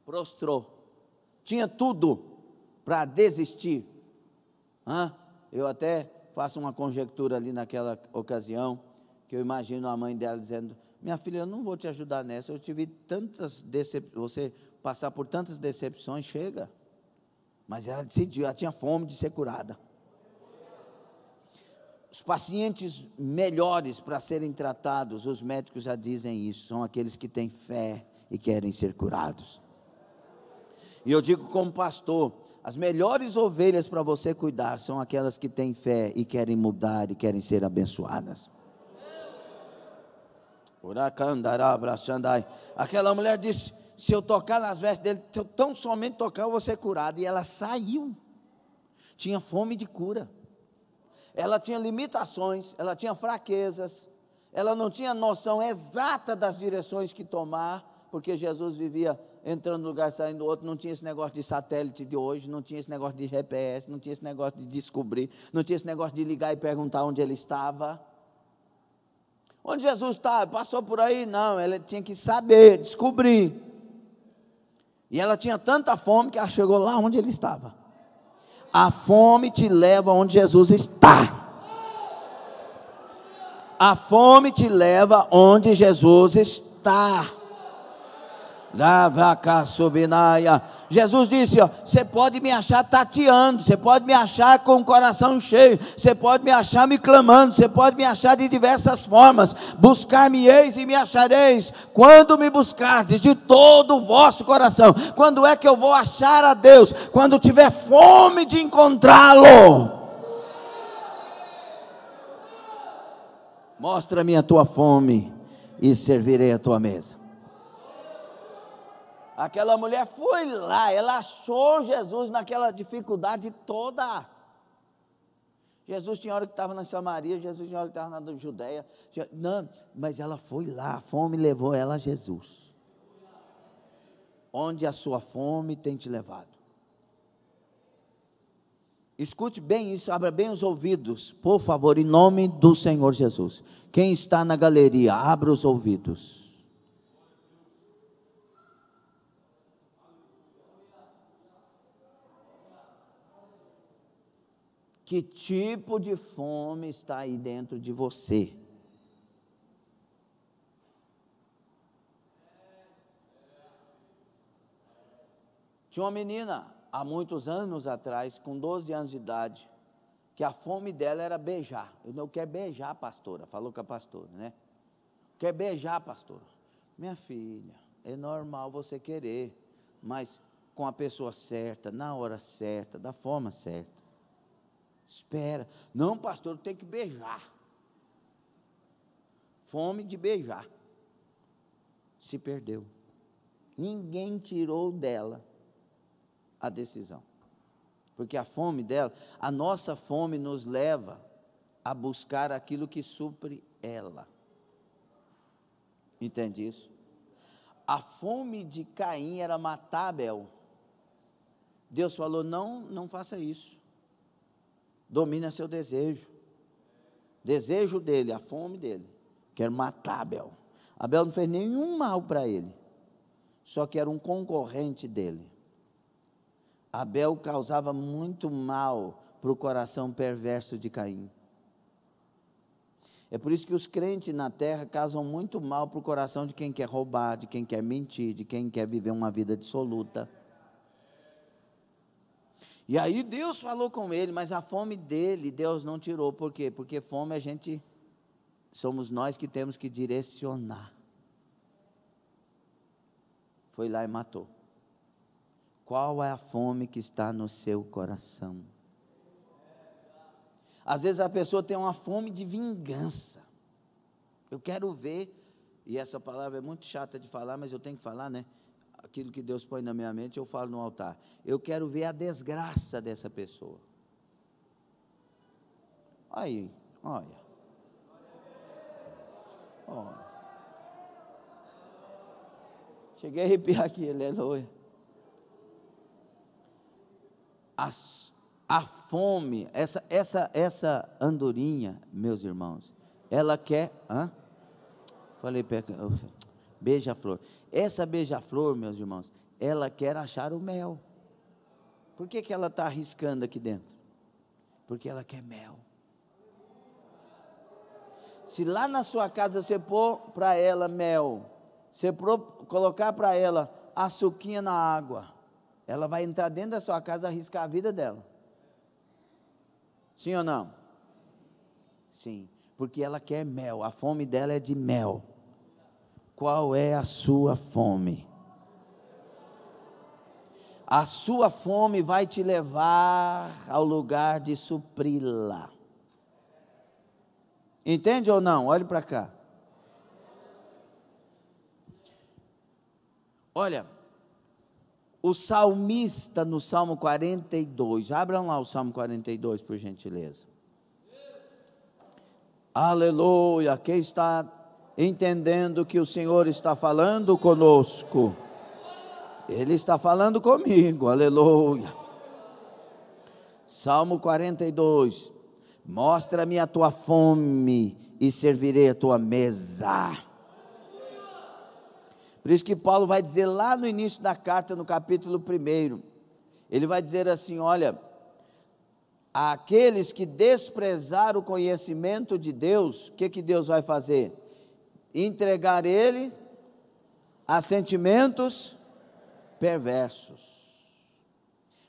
prostrou, tinha tudo para desistir. Hã? Eu até faço uma conjectura ali naquela ocasião, que eu imagino a mãe dela dizendo: Minha filha, eu não vou te ajudar nessa, eu tive tantas decepções, você passar por tantas decepções, chega. Mas ela decidiu, ela tinha fome de ser curada. Os pacientes melhores para serem tratados, os médicos já dizem isso, são aqueles que têm fé e querem ser curados. E eu digo como pastor, as melhores ovelhas para você cuidar são aquelas que têm fé e querem mudar e querem ser abençoadas. Aquela mulher disse: Se eu tocar nas vestes dele, se eu tão somente tocar, eu vou ser curada. E ela saiu. Tinha fome de cura. Ela tinha limitações, ela tinha fraquezas, ela não tinha noção exata das direções que tomar porque Jesus vivia entrando num lugar, saindo do outro, não tinha esse negócio de satélite de hoje, não tinha esse negócio de GPS, não tinha esse negócio de descobrir, não tinha esse negócio de ligar e perguntar onde ele estava. Onde Jesus está? Passou por aí? Não, ela tinha que saber, descobrir. E ela tinha tanta fome que ela chegou lá onde ele estava. A fome te leva onde Jesus está. A fome te leva onde Jesus está. Jesus disse: ó, Você pode me achar tateando, você pode me achar com o coração cheio, você pode me achar me clamando, você pode me achar de diversas formas. Buscar-me-eis e me achareis. Quando me buscardes de todo o vosso coração, quando é que eu vou achar a Deus? Quando tiver fome de encontrá-lo. Mostra-me a tua fome e servirei a tua mesa. Aquela mulher foi lá, ela achou Jesus naquela dificuldade toda. Jesus tinha hora que estava na Samaria, Jesus tinha hora que estava na Judéia. Não, mas ela foi lá, a fome levou ela a Jesus. Onde a sua fome tem te levado. Escute bem isso, abra bem os ouvidos, por favor, em nome do Senhor Jesus. Quem está na galeria, abra os ouvidos. Que tipo de fome está aí dentro de você? Tinha uma menina, há muitos anos atrás, com 12 anos de idade, que a fome dela era beijar. Eu não quero beijar a pastora, falou com a pastora, né? Quer beijar a pastora. Minha filha, é normal você querer, mas com a pessoa certa, na hora certa, da forma certa. Espera. Não, pastor, tem que beijar. Fome de beijar. Se perdeu. Ninguém tirou dela a decisão. Porque a fome dela, a nossa fome nos leva a buscar aquilo que supre ela. Entende isso? A fome de Caim era matar Abel. Deus falou: não, não faça isso domina seu desejo. Desejo dele, a fome dele. quer matar Abel. Abel não fez nenhum mal para ele, só que era um concorrente dele. Abel causava muito mal para o coração perverso de Caim. É por isso que os crentes na terra causam muito mal para o coração de quem quer roubar, de quem quer mentir, de quem quer viver uma vida dissoluta. E aí Deus falou com ele, mas a fome dele Deus não tirou. Por quê? Porque fome a gente somos nós que temos que direcionar. Foi lá e matou. Qual é a fome que está no seu coração? Às vezes a pessoa tem uma fome de vingança. Eu quero ver, e essa palavra é muito chata de falar, mas eu tenho que falar, né? aquilo que Deus põe na minha mente, eu falo no altar. Eu quero ver a desgraça dessa pessoa. Aí, olha. Olha. Cheguei a arrepiar aqui, aleluia. É a, a fome, essa, essa, essa andorinha, meus irmãos, ela quer. Hã? Falei, beija-flor. Essa beija-flor, meus irmãos, ela quer achar o mel. Por que, que ela está arriscando aqui dentro? Porque ela quer mel. Se lá na sua casa você pôr para ela mel, você colocar para ela açuquinha na água, ela vai entrar dentro da sua casa e arriscar a vida dela. Sim ou não? Sim, porque ela quer mel, a fome dela é de mel. Qual é a sua fome? A sua fome vai te levar ao lugar de supri-la. Entende ou não? Olhe para cá. Olha, o salmista no Salmo 42, abram lá o Salmo 42, por gentileza. Aleluia, aqui está entendendo que o Senhor está falando conosco. Ele está falando comigo, aleluia. Salmo 42: Mostra-me a tua fome e servirei a tua mesa. Por isso que Paulo vai dizer lá no início da carta, no capítulo 1, ele vai dizer assim: Olha, aqueles que desprezar o conhecimento de Deus, o que, que Deus vai fazer? entregar ele a sentimentos perversos.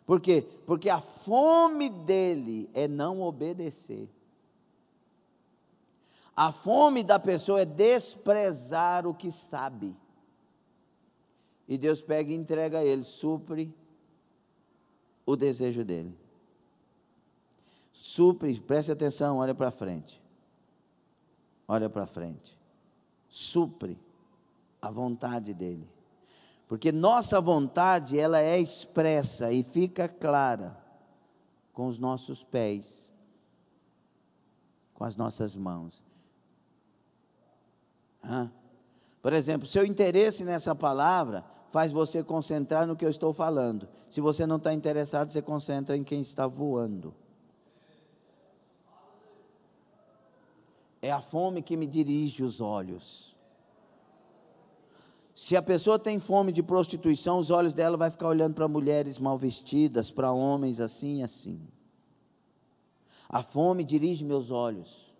Por quê? Porque a fome dele é não obedecer. A fome da pessoa é desprezar o que sabe. E Deus pega e entrega a ele, supre o desejo dele. Supre, preste atenção, olha para frente. Olha para frente supre a vontade dele. Porque nossa vontade, ela é expressa e fica clara com os nossos pés, com as nossas mãos. Hã? Por exemplo, seu interesse nessa palavra faz você concentrar no que eu estou falando. Se você não está interessado, você concentra em quem está voando. É a fome que me dirige os olhos. Se a pessoa tem fome de prostituição, os olhos dela vai ficar olhando para mulheres mal vestidas, para homens assim e assim. A fome dirige meus olhos.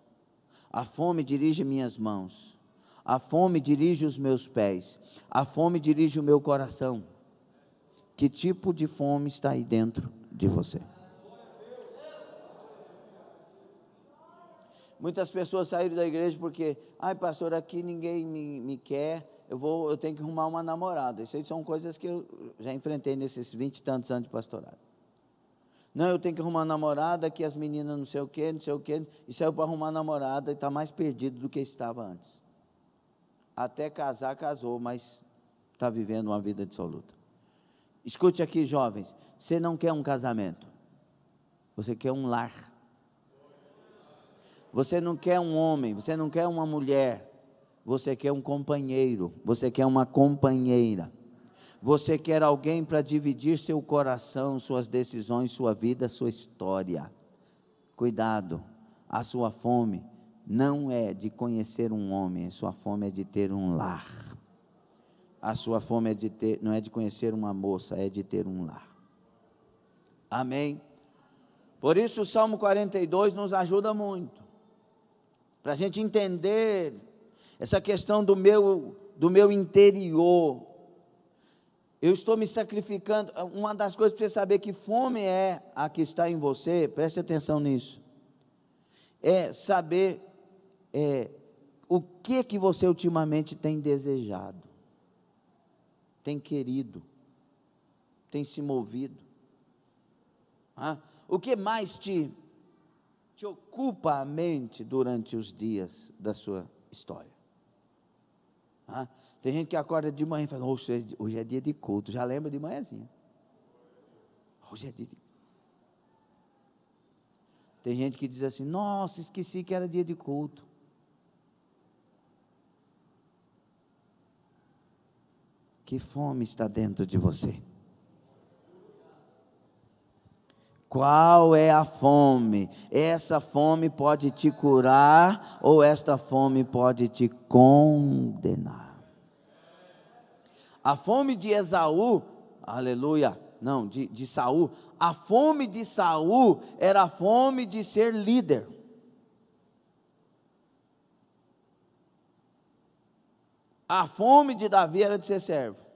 A fome dirige minhas mãos. A fome dirige os meus pés. A fome dirige o meu coração. Que tipo de fome está aí dentro de você? Muitas pessoas saíram da igreja porque, ai pastor, aqui ninguém me, me quer, eu vou, eu tenho que arrumar uma namorada. Isso aí são coisas que eu já enfrentei nesses vinte e tantos anos de pastorado. Não, eu tenho que arrumar uma namorada, que as meninas não sei o quê, não sei o quê, e saiu para arrumar uma namorada e está mais perdido do que estava antes. Até casar, casou, mas está vivendo uma vida dissoluta. Escute aqui, jovens, você não quer um casamento, você quer um lar. Você não quer um homem, você não quer uma mulher, você quer um companheiro, você quer uma companheira. Você quer alguém para dividir seu coração, suas decisões, sua vida, sua história. Cuidado, a sua fome não é de conhecer um homem, a sua fome é de ter um lar. A sua fome é de ter, não é de conhecer uma moça, é de ter um lar. Amém. Por isso o Salmo 42 nos ajuda muito para a gente entender essa questão do meu, do meu interior. Eu estou me sacrificando. Uma das coisas para você saber que fome é a que está em você, preste atenção nisso. É saber é, o que que você ultimamente tem desejado, tem querido, tem se movido. Ah, o que mais te te ocupa a mente durante os dias da sua história. Ah, tem gente que acorda de manhã e fala: hoje, é hoje é dia de culto, já lembra de manhãzinha. Hoje é dia de Tem gente que diz assim: nossa, esqueci que era dia de culto. Que fome está dentro de você? Qual é a fome? Essa fome pode te curar ou esta fome pode te condenar? A fome de Esaú, aleluia, não, de, de Saul, a fome de Saul era a fome de ser líder. A fome de Davi era de ser servo.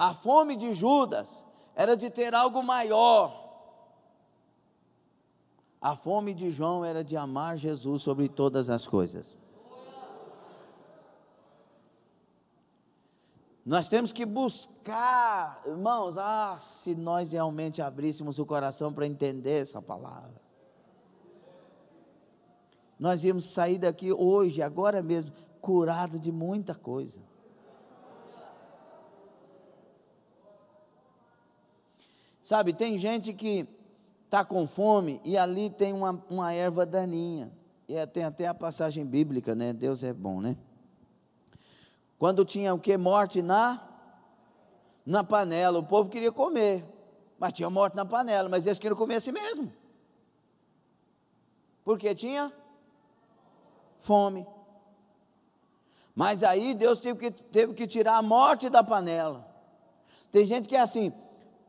A fome de Judas era de ter algo maior. A fome de João era de amar Jesus sobre todas as coisas. Nós temos que buscar, irmãos, ah, se nós realmente abríssemos o coração para entender essa palavra. Nós íamos sair daqui hoje, agora mesmo, curado de muita coisa. Sabe, tem gente que está com fome e ali tem uma, uma erva daninha. E é, tem até a passagem bíblica, né? Deus é bom, né? Quando tinha o que? Morte na, na panela. O povo queria comer, mas tinha morte na panela, mas eles queriam comer assim mesmo. Porque tinha fome. Mas aí Deus teve que, teve que tirar a morte da panela. Tem gente que é assim,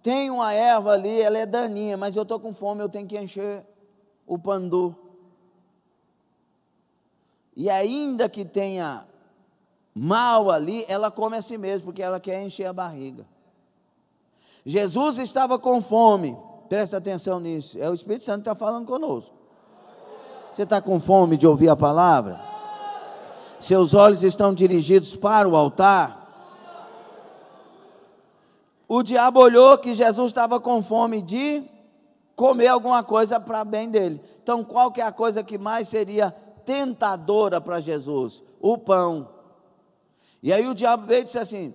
tem uma erva ali, ela é daninha, mas eu estou com fome, eu tenho que encher o pandu. E ainda que tenha mal ali, ela come a si mesma, porque ela quer encher a barriga. Jesus estava com fome, presta atenção nisso, é o Espírito Santo que está falando conosco. Você está com fome de ouvir a palavra? Seus olhos estão dirigidos para o altar? O diabo olhou que Jesus estava com fome de comer alguma coisa para bem dele. Então, qual que é a coisa que mais seria tentadora para Jesus? O pão. E aí o diabo veio e disse assim: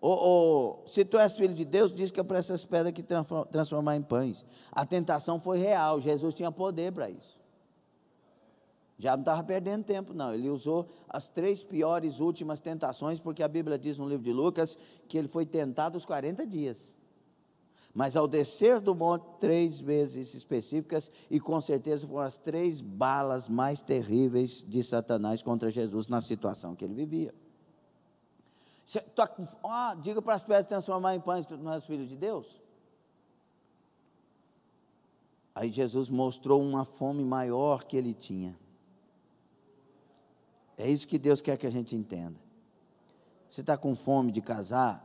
oh, oh, se tu és filho de Deus, diz que eu para essas pedras que transformar em pães. A tentação foi real, Jesus tinha poder para isso. Já não estava perdendo tempo, não. Ele usou as três piores últimas tentações, porque a Bíblia diz no livro de Lucas que ele foi tentado os 40 dias. Mas ao descer do monte, três vezes específicas, e com certeza foram as três balas mais terríveis de Satanás contra Jesus na situação que ele vivia. Você, tá, ah, diga para as pedras transformar em pães, nós é filhos de Deus? Aí Jesus mostrou uma fome maior que ele tinha. É isso que Deus quer que a gente entenda. Você está com fome de casar,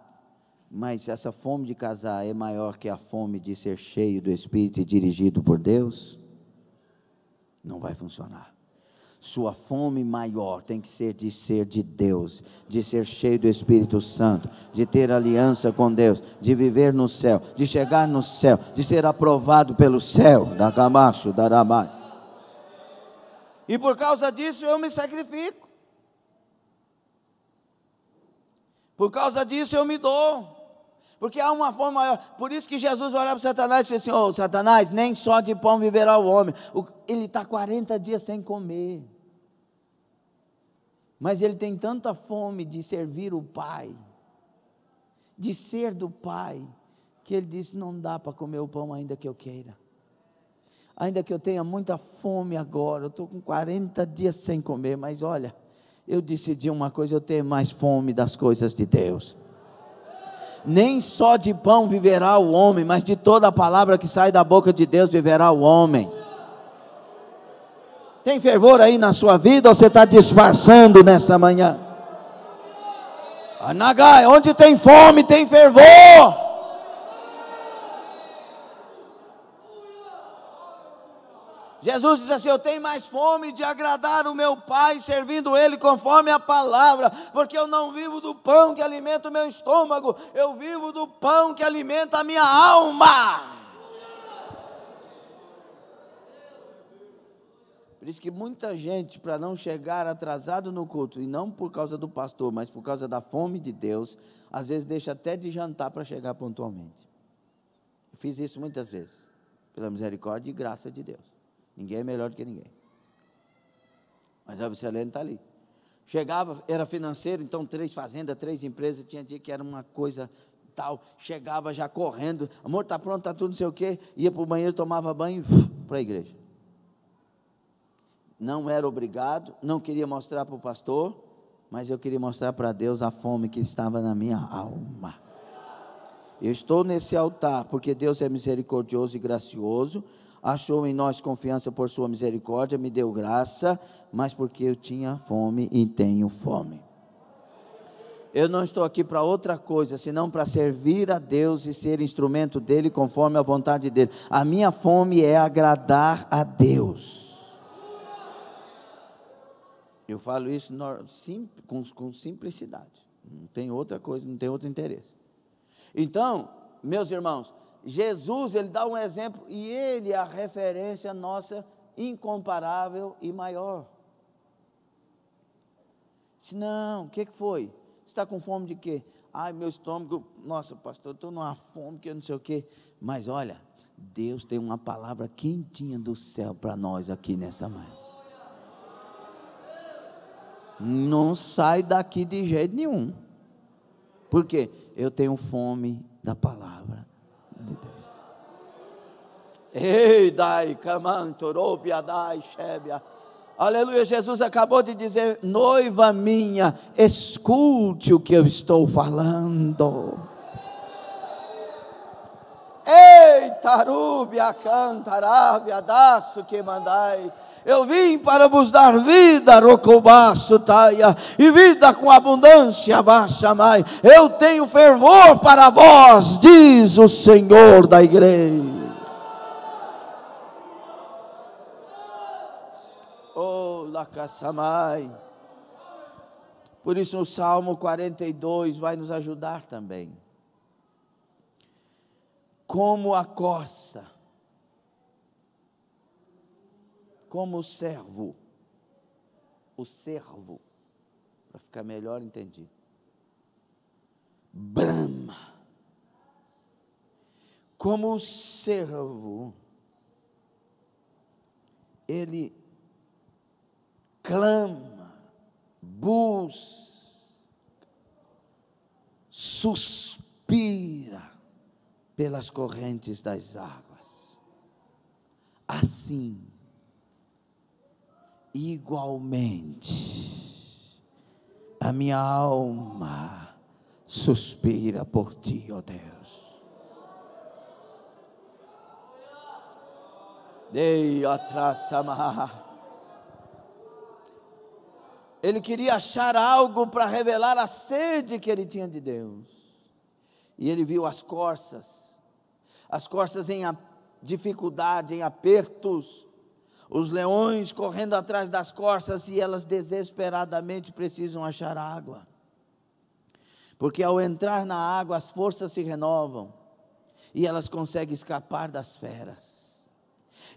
mas essa fome de casar é maior que a fome de ser cheio do Espírito e dirigido por Deus? Não vai funcionar. Sua fome maior tem que ser de ser de Deus, de ser cheio do Espírito Santo, de ter aliança com Deus, de viver no céu, de chegar no céu, de ser aprovado pelo céu, da Camacho, da Ramalho e por causa disso eu me sacrifico. Por causa disso eu me dou. Porque há uma forma maior. Por isso que Jesus vai para Satanás e disse assim: oh, Satanás, nem só de pão viverá o homem. Ele está 40 dias sem comer. Mas ele tem tanta fome de servir o Pai, de ser do Pai, que ele disse: Não dá para comer o pão ainda que eu queira ainda que eu tenha muita fome agora, eu estou com 40 dias sem comer, mas olha, eu decidi uma coisa, eu tenho mais fome das coisas de Deus. Nem só de pão viverá o homem, mas de toda a palavra que sai da boca de Deus viverá o homem. Tem fervor aí na sua vida ou você está disfarçando nessa manhã? Anagai, onde tem fome, tem fervor. Jesus diz assim: Eu tenho mais fome de agradar o meu Pai, servindo Ele conforme a palavra, porque eu não vivo do pão que alimenta o meu estômago, eu vivo do pão que alimenta a minha alma. Por isso que muita gente, para não chegar atrasado no culto, e não por causa do pastor, mas por causa da fome de Deus, às vezes deixa até de jantar para chegar pontualmente. Eu fiz isso muitas vezes, pela misericórdia e graça de Deus. Ninguém é melhor do que ninguém. Mas a Vicilene está ali. Chegava, era financeiro, então três fazendas, três empresas, tinha dia que era uma coisa tal. Chegava já correndo, amor, está pronto, está tudo, não sei o quê. Ia para o banheiro, tomava banho e para a igreja. Não era obrigado, não queria mostrar para o pastor, mas eu queria mostrar para Deus a fome que estava na minha alma. Eu estou nesse altar porque Deus é misericordioso e gracioso achou em nós confiança por sua misericórdia, me deu graça, mas porque eu tinha fome e tenho fome. Eu não estou aqui para outra coisa, senão para servir a Deus e ser instrumento dele conforme a vontade dele. A minha fome é agradar a Deus. Eu falo isso com simplicidade. Não tem outra coisa, não tem outro interesse. Então, meus irmãos, Jesus, ele dá um exemplo e ele é a referência nossa incomparável e maior. Disse, não, o que, que foi? Você está com fome de quê? Ai, meu estômago, nossa, pastor, estou numa fome que eu não sei o quê. Mas olha, Deus tem uma palavra quentinha do céu para nós aqui nessa manhã. Não sai daqui de jeito nenhum. Porque eu tenho fome da palavra de Deus. Ei, dai, camantorobia, dai, chebia. Aleluia, Jesus acabou de dizer: noiva minha, escute o que eu estou falando. Eita, tarúbia, cantará, daço que mandai. Eu vim para vos dar vida, rocobaço, taia, e vida com abundância, vachamai. Eu tenho fervor para vós, diz o Senhor da igreja. Oh, lacaçamai. Por isso, o Salmo 42 vai nos ajudar também como a coça, como o servo, o servo, para ficar melhor entendido, brama, como o servo, ele clama, busca, suspira, pelas correntes das águas. Assim, igualmente, a minha alma suspira por ti, ó oh Deus. Dei atrás amarrar. Ele queria achar algo para revelar a sede que ele tinha de Deus. E ele viu as corças as costas em dificuldade, em apertos, os leões correndo atrás das costas e elas desesperadamente precisam achar água. Porque ao entrar na água, as forças se renovam e elas conseguem escapar das feras.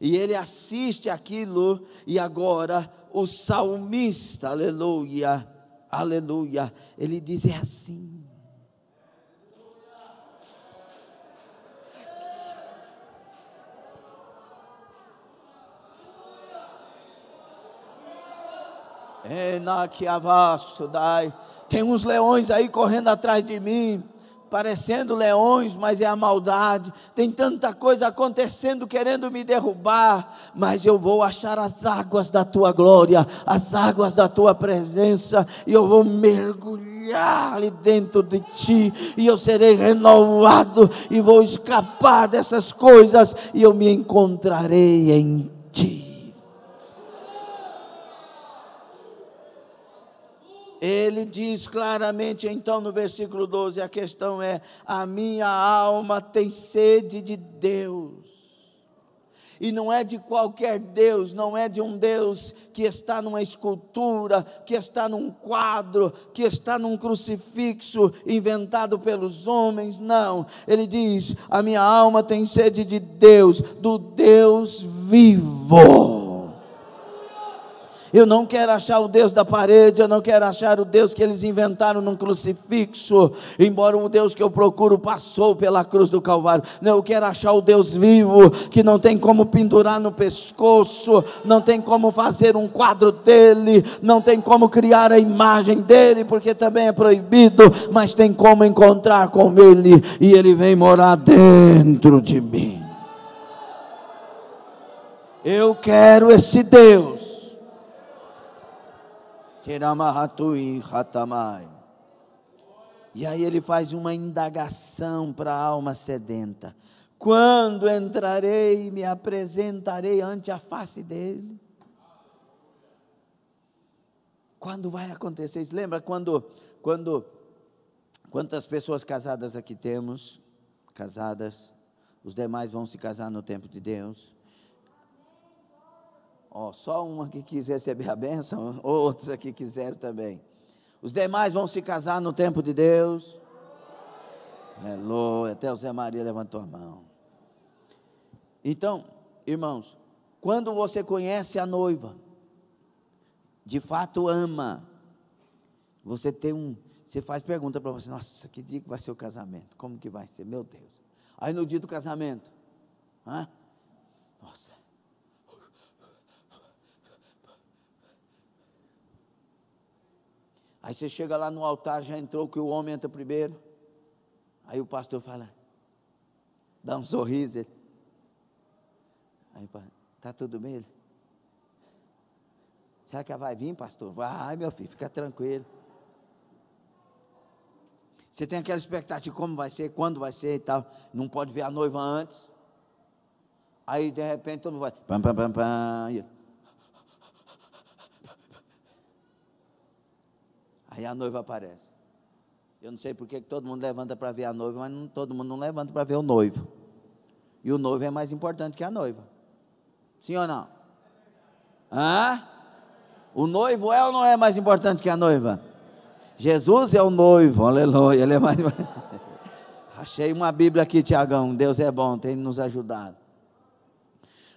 E ele assiste aquilo, e agora o salmista, aleluia, aleluia, ele diz: é assim Tem uns leões aí correndo atrás de mim, parecendo leões, mas é a maldade. Tem tanta coisa acontecendo querendo me derrubar, mas eu vou achar as águas da tua glória, as águas da tua presença, e eu vou mergulhar ali dentro de ti, e eu serei renovado, e vou escapar dessas coisas, e eu me encontrarei em Ele diz claramente, então, no versículo 12: a questão é: a minha alma tem sede de Deus. E não é de qualquer Deus, não é de um Deus que está numa escultura, que está num quadro, que está num crucifixo inventado pelos homens, não. Ele diz: a minha alma tem sede de Deus, do Deus vivo. Eu não quero achar o Deus da parede, eu não quero achar o Deus que eles inventaram num crucifixo, embora o Deus que eu procuro passou pela cruz do Calvário. Não, eu quero achar o Deus vivo, que não tem como pendurar no pescoço, não tem como fazer um quadro dele, não tem como criar a imagem dele, porque também é proibido, mas tem como encontrar com ele e ele vem morar dentro de mim. Eu quero esse Deus e aí ele faz uma indagação para a alma sedenta. Quando entrarei e me apresentarei ante a face dele? Quando vai acontecer isso? Lembra quando, quando, quantas pessoas casadas aqui temos? Casadas, os demais vão se casar no tempo de Deus. Ó, só uma que quis receber a bênção, <laughs> outros aqui quiseram também. Os demais vão se casar no tempo de Deus. Aleluia. Até o Zé Maria levantou a mão. Então, irmãos, quando você conhece a noiva, de fato ama, você tem um. Você faz pergunta para você, nossa, que dia que vai ser o casamento? Como que vai ser? Meu Deus. Aí no dia do casamento, Hã? Aí você chega lá no altar, já entrou que o homem entra primeiro. Aí o pastor fala, dá um sorriso. Ele. Aí tá tudo bem? Ele. Será que ela vai vir, pastor? Vai, meu filho, fica tranquilo. Você tem aquela expectativa de como vai ser, quando vai ser e tal. Não pode ver a noiva antes. Aí de repente todo mundo vai. Pam, pam, pam, pam. Aí a noiva aparece. Eu não sei porque que todo mundo levanta para ver a noiva, mas não, todo mundo não levanta para ver o noivo. E o noivo é mais importante que a noiva. Sim ou não? Hã? O noivo é ou não é mais importante que a noiva? Jesus é o noivo, aleluia, ele é mais. <laughs> Achei uma Bíblia aqui, Tiagão. Deus é bom, tem nos ajudado.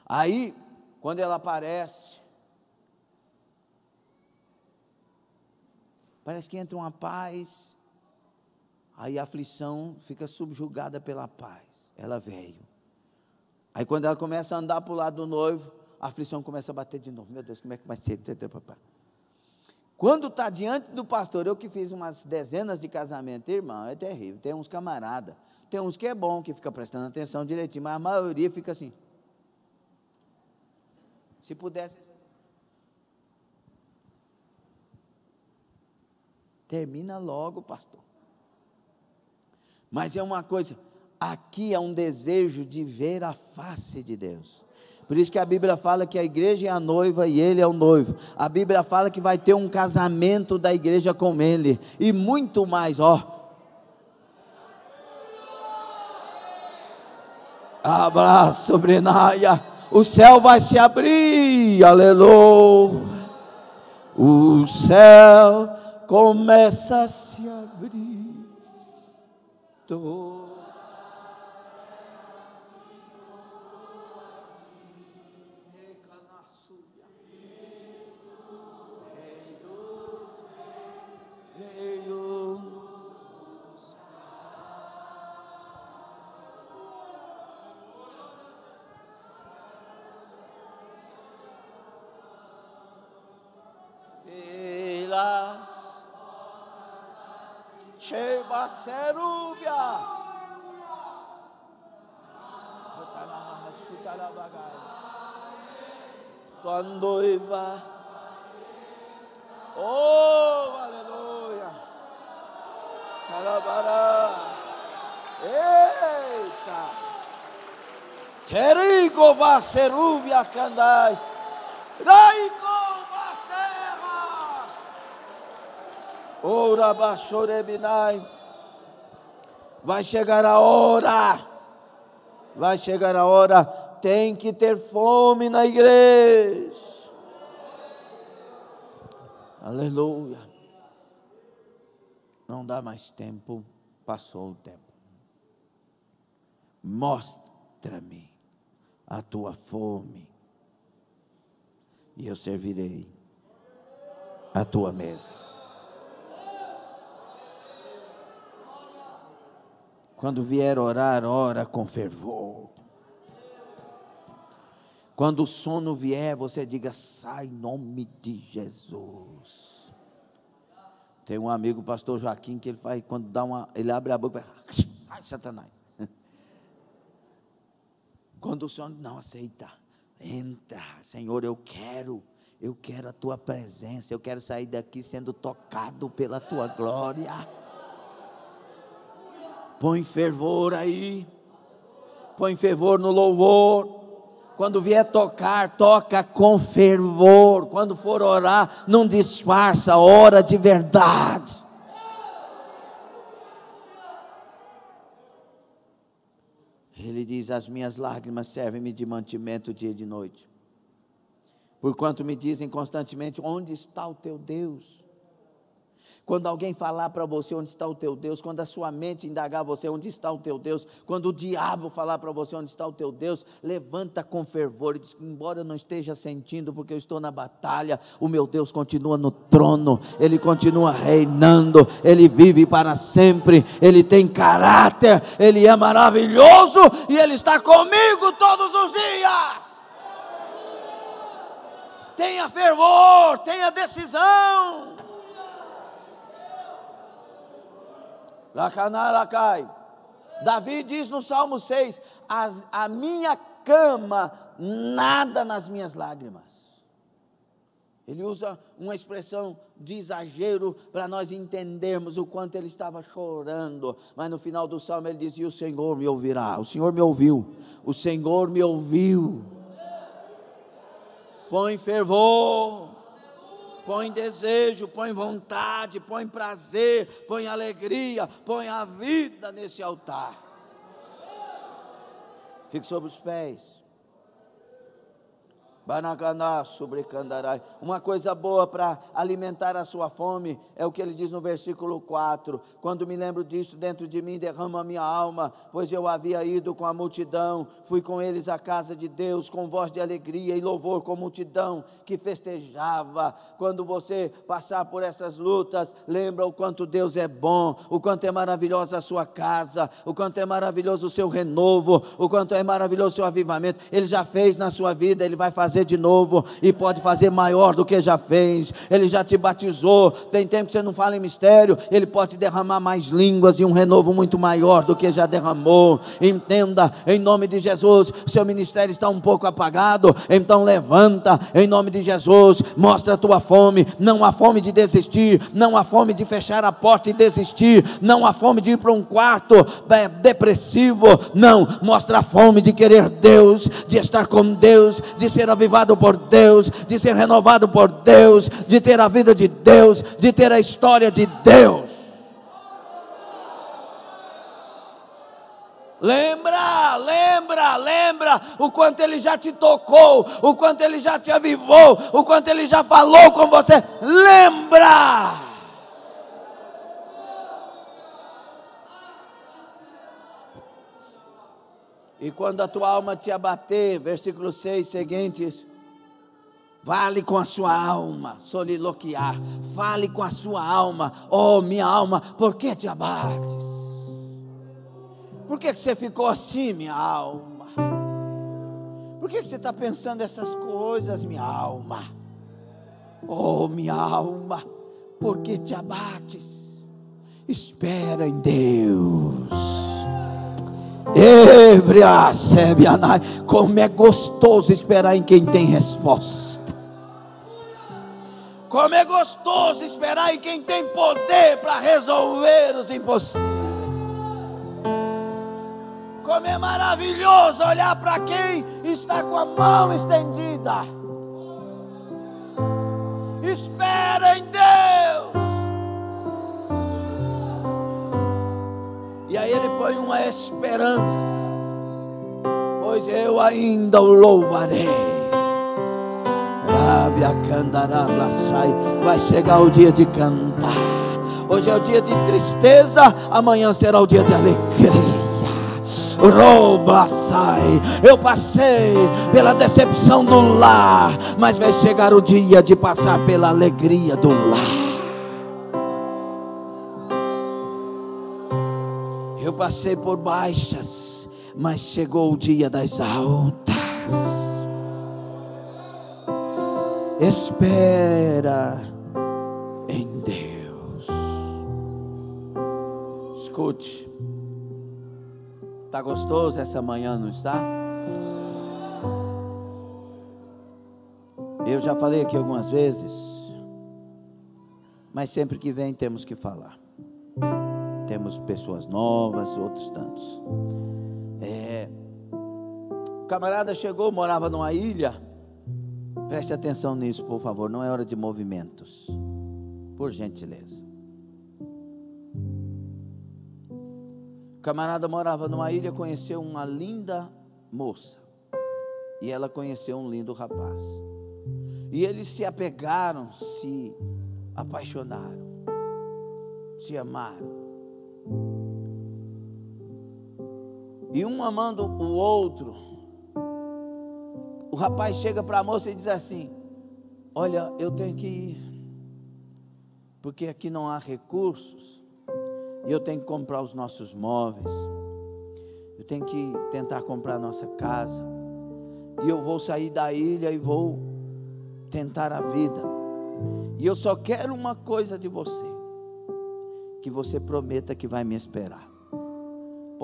Aí, quando ela aparece, Parece que entra uma paz, aí a aflição fica subjugada pela paz. Ela veio. Aí quando ela começa a andar para o lado do noivo, a aflição começa a bater de novo. Meu Deus, como é que vai ser? Quando está diante do pastor, eu que fiz umas dezenas de casamentos, irmão, é terrível. Tem uns camarada, tem uns que é bom, que fica prestando atenção direitinho, mas a maioria fica assim. Se pudesse, Termina logo, pastor. Mas é uma coisa, aqui há é um desejo de ver a face de Deus. Por isso que a Bíblia fala que a igreja é a noiva e ele é o noivo. A Bíblia fala que vai ter um casamento da igreja com ele e muito mais, ó. Abraço, Brenaia. O céu vai se abrir. Aleluia. O céu começa a se abrir. Todo Serúbia. Tua noiva. Oh, aleluia. Calabará. Eita. Terigo Serúbia candai. Raico Serra, Ora bachorebinai. Vai chegar a hora. Vai chegar a hora. Tem que ter fome na igreja. Aleluia. Não dá mais tempo. Passou o tempo. Mostra-me a tua fome. E eu servirei a tua mesa. Quando vier orar, ora com fervor. Quando o sono vier, você diga: sai em nome de Jesus. Tem um amigo, o pastor Joaquim, que ele faz, quando dá uma, ele abre a boca, faz, <laughs> ai, Satanás. <laughs> Quando o sono não aceita, entra, Senhor, eu quero, eu quero a tua presença, eu quero sair daqui sendo tocado pela tua glória. Põe fervor aí. Põe fervor no louvor. Quando vier tocar, toca com fervor. Quando for orar, não disfarça, ora de verdade. Ele diz: As minhas lágrimas servem-me de mantimento dia e de noite. Porquanto me dizem constantemente: Onde está o teu Deus? Quando alguém falar para você onde está o teu Deus, quando a sua mente indagar você onde está o teu Deus, quando o diabo falar para você onde está o teu Deus, levanta com fervor e diz: embora eu não esteja sentindo, porque eu estou na batalha, o meu Deus continua no trono, ele continua reinando, ele vive para sempre, ele tem caráter, ele é maravilhoso e ele está comigo todos os dias tenha fervor, tenha decisão. Lacanaracai. Davi diz no Salmo 6: A minha cama nada nas minhas lágrimas. Ele usa uma expressão de exagero para nós entendermos o quanto ele estava chorando, mas no final do salmo ele dizia: O Senhor me ouvirá, o Senhor me ouviu, o Senhor me ouviu. Põe fervor põe desejo, põe vontade, põe prazer, põe alegria, põe a vida nesse altar. Fique sobre os pés sobre sobrecandarai. Uma coisa boa para alimentar a sua fome é o que ele diz no versículo 4. Quando me lembro disto, dentro de mim derrama a minha alma, pois eu havia ido com a multidão, fui com eles à casa de Deus com voz de alegria e louvor com a multidão que festejava. Quando você passar por essas lutas, lembra o quanto Deus é bom, o quanto é maravilhosa a sua casa, o quanto é maravilhoso o seu renovo, o quanto é maravilhoso o seu avivamento. Ele já fez na sua vida, ele vai fazer fazer de novo e pode fazer maior do que já fez. Ele já te batizou. Tem tempo que você não fala em mistério, ele pode derramar mais línguas e um renovo muito maior do que já derramou. Entenda, em nome de Jesus, seu ministério está um pouco apagado, então levanta, em nome de Jesus, mostra a tua fome. Não há fome de desistir, não há fome de fechar a porta e desistir, não há fome de ir para um quarto depressivo. Não, mostra a fome de querer Deus, de estar com Deus, de ser a avivado por Deus, de ser renovado por Deus, de ter a vida de Deus, de ter a história de Deus. Lembra, lembra, lembra o quanto ele já te tocou, o quanto ele já te avivou, o quanto ele já falou com você. Lembra! E quando a tua alma te abater, versículo 6 seguintes, Vale com a sua alma, soliloquiar. Fale com a sua alma. Oh, minha alma, por que te abates? Por que, que você ficou assim, minha alma? Por que, que você está pensando essas coisas, minha alma? Oh, minha alma, por que te abates? Espera em Deus. Como é gostoso esperar em quem tem resposta. Como é gostoso esperar em quem tem poder para resolver os impossíveis. Como é maravilhoso olhar para quem está com a mão estendida. Espera em foi uma esperança, pois eu ainda o louvarei. Vai chegar o dia de cantar. Hoje é o dia de tristeza, amanhã será o dia de alegria. Roba sai. Eu passei pela decepção do lar, mas vai chegar o dia de passar pela alegria do lar. passei por baixas, mas chegou o dia das altas. Espera em Deus. Escute. Está gostoso essa manhã, não está? Eu já falei aqui algumas vezes, mas sempre que vem temos que falar temos pessoas novas, outros tantos. É, o camarada chegou, morava numa ilha. Preste atenção nisso, por favor. Não é hora de movimentos. Por gentileza. O camarada morava numa ilha, conheceu uma linda moça. E ela conheceu um lindo rapaz. E eles se apegaram, se apaixonaram, se amaram. e um amando o outro. O rapaz chega para a moça e diz assim: Olha, eu tenho que ir, porque aqui não há recursos, e eu tenho que comprar os nossos móveis, eu tenho que tentar comprar a nossa casa, e eu vou sair da ilha e vou tentar a vida. E eu só quero uma coisa de você: que você prometa que vai me esperar.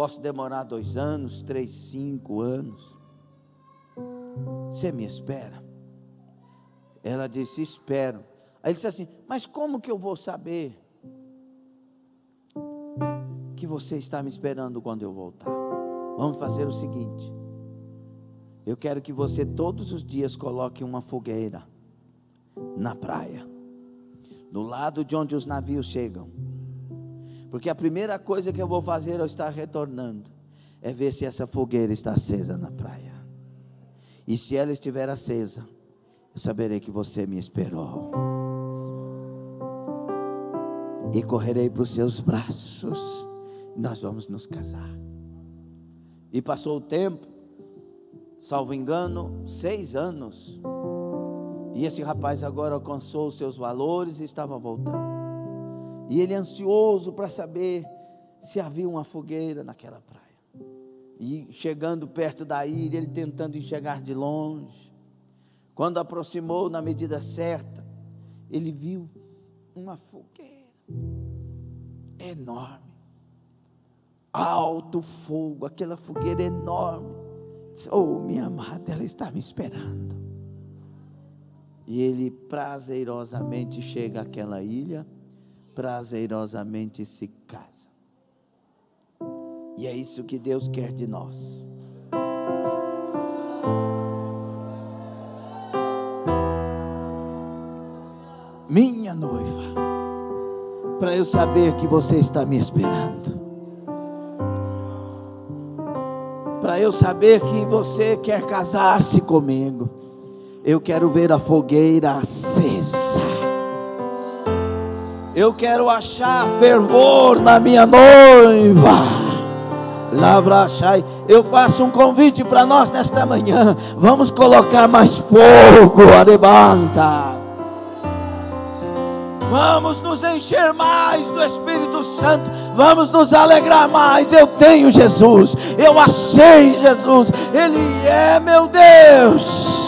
Posso demorar dois anos, três, cinco anos. Você me espera? Ela disse: Espero. Aí ele disse assim: Mas como que eu vou saber que você está me esperando quando eu voltar? Vamos fazer o seguinte. Eu quero que você todos os dias coloque uma fogueira na praia, no lado de onde os navios chegam. Porque a primeira coisa que eu vou fazer ao estar retornando é ver se essa fogueira está acesa na praia. E se ela estiver acesa, eu saberei que você me esperou. E correrei para os seus braços. Nós vamos nos casar. E passou o tempo, salvo engano, seis anos. E esse rapaz agora alcançou os seus valores e estava voltando e ele ansioso para saber se havia uma fogueira naquela praia. E chegando perto da ilha, ele tentando enxergar de longe. Quando aproximou na medida certa, ele viu uma fogueira enorme. Alto fogo, aquela fogueira enorme. Oh, minha amada, ela está me esperando. E ele prazerosamente chega àquela ilha prazerosamente se casa E é isso que Deus quer de nós. Minha noiva, para eu saber que você está me esperando. Para eu saber que você quer casar-se comigo. Eu quero ver a fogueira acesa eu quero achar fervor na minha noiva. Labrachai. Eu faço um convite para nós nesta manhã. Vamos colocar mais fogo, arrebanta. Vamos nos encher mais do Espírito Santo. Vamos nos alegrar mais. Eu tenho Jesus. Eu achei Jesus. Ele é meu Deus.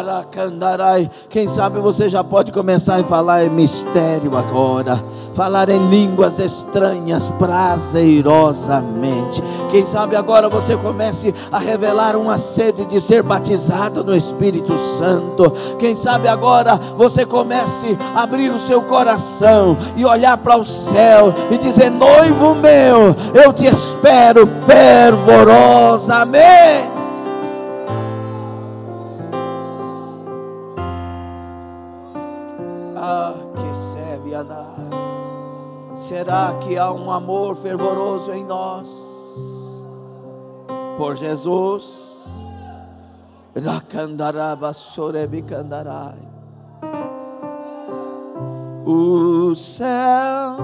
Aracandarai. Quem sabe você já pode começar a falar em mistério agora. Falar em línguas estranhas prazerosamente. Quem sabe agora você comece a revelar uma sede de ser batizado no Espírito Santo. Quem sabe agora você comece a abrir o seu coração e olhar para o céu e dizer: Noivo meu, eu te espero fervorosamente. Será que há um amor fervoroso em nós? Por Jesus. O céu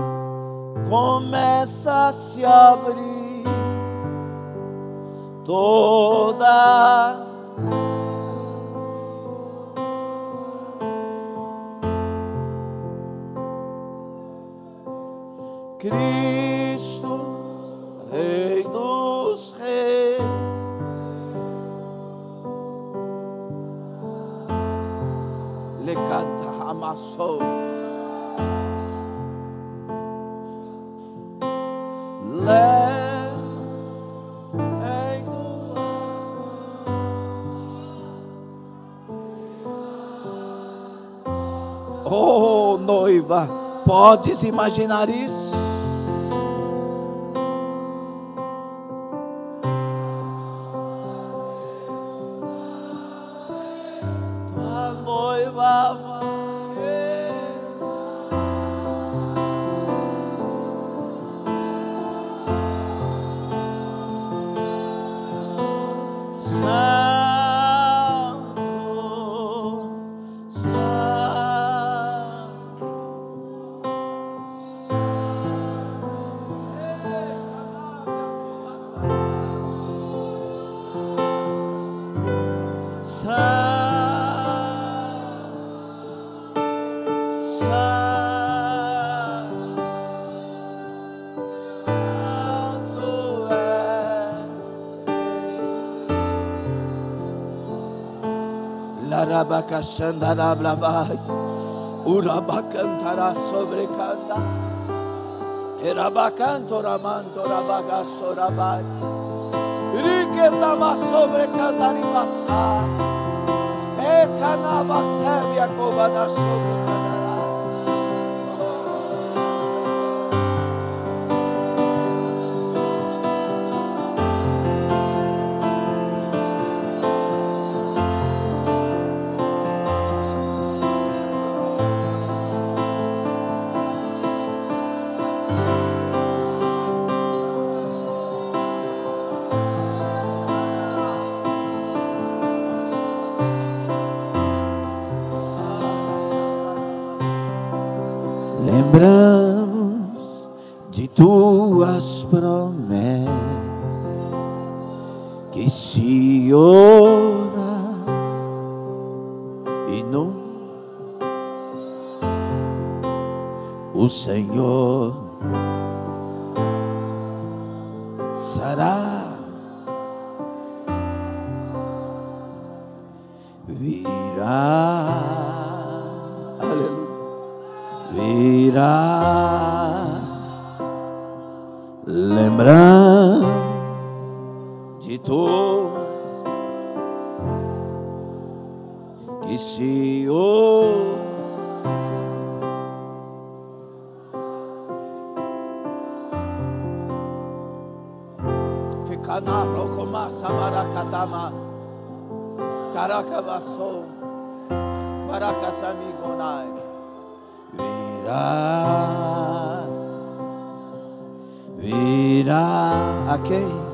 começa a se abrir toda Cristo, Rei dos Reis. Lecanta Ramassou. Oh, noiva, podes imaginar isso? Arabacachandarablavai, Urabacantará sobrecanda, Erabacantoramantorabagasorabai, Riquetama sobrecandaribasai, Ecanava sébia da sobre o Senhor será, Virá, aleluia, virá, lembrar de todos que se Kama Karakabaso Barakasami Gonai Vira Vira Ake okay.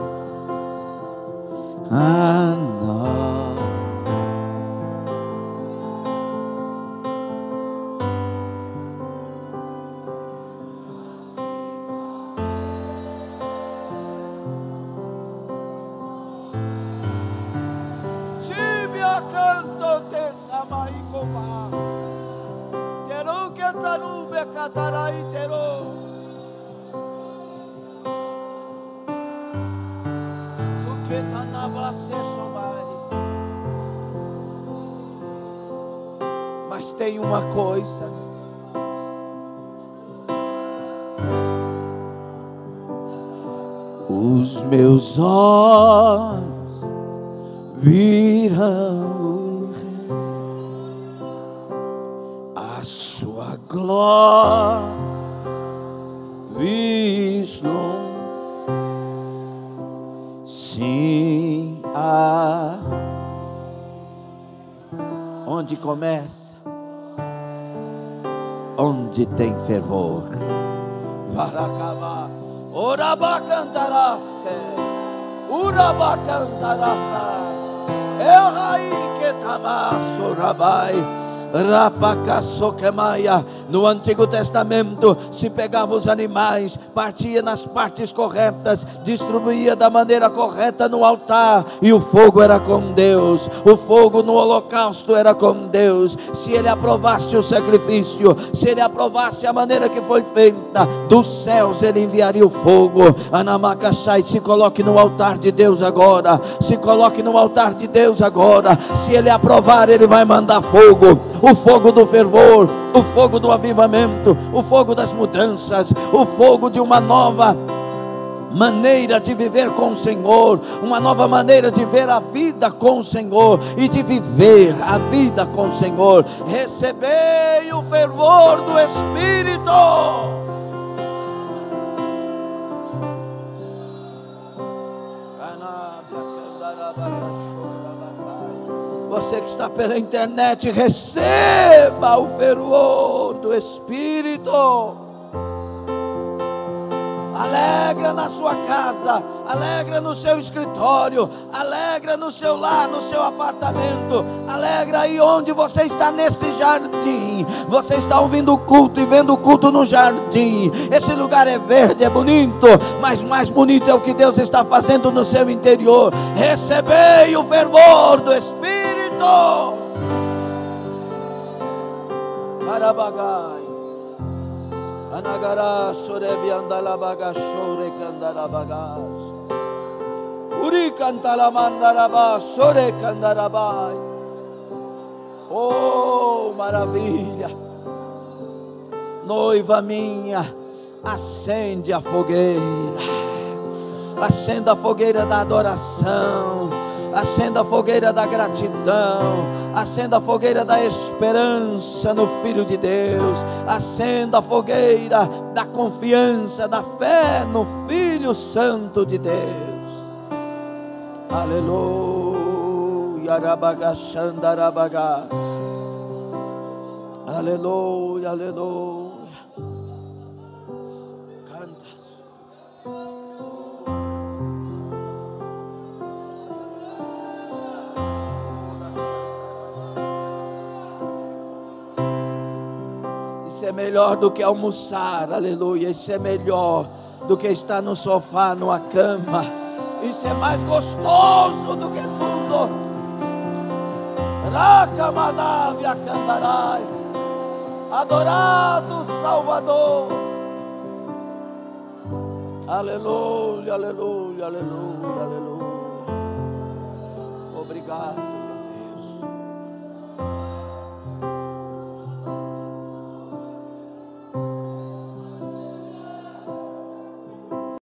rabai, caçoquemaia, no Antigo Testamento, se pegava os animais, partia nas partes corretas, distribuía da maneira correta no altar, e o fogo era com Deus, o fogo no holocausto era com Deus. Se ele aprovasse o sacrifício, se ele aprovasse a maneira que foi feita, dos céus ele enviaria o fogo. Anamakashai, se coloque no altar de Deus agora, se coloque no altar de Deus agora. Se ele aprovar, ele vai mandar fogo, o fogo do fervor o fogo do avivamento, o fogo das mudanças, o fogo de uma nova maneira de viver com o Senhor, uma nova maneira de ver a vida com o Senhor e de viver a vida com o Senhor. Recebei o fervor do Espírito. Você que está pela internet, receba o fervor do Espírito. Alegra na sua casa, alegra no seu escritório, alegra no seu lar, no seu apartamento, alegra aí onde você está nesse jardim. Você está ouvindo o culto e vendo o culto no jardim. Esse lugar é verde, é bonito, mas mais bonito é o que Deus está fazendo no seu interior. Recebei o fervor do Espírito. Santo. Arabagai. Anagara sorebi andalabaga sore candarabaga, Uri cantalamandarabá, sore candarabai. Oh, maravilha! Noiva minha, acende a fogueira. Acenda a fogueira da adoração Acenda a fogueira da gratidão. Acenda a fogueira da esperança no Filho de Deus. Acenda a fogueira da confiança, da fé no Filho Santo de Deus. Aleluia, Arabaga, Xandarabaga. Aleluia, aleluia. Isso é melhor do que almoçar, aleluia. Isso é melhor do que estar no sofá, numa cama. Isso é mais gostoso do que tudo. Racamanávia cantarai, adorado Salvador. Aleluia, aleluia, aleluia, aleluia. Obrigado.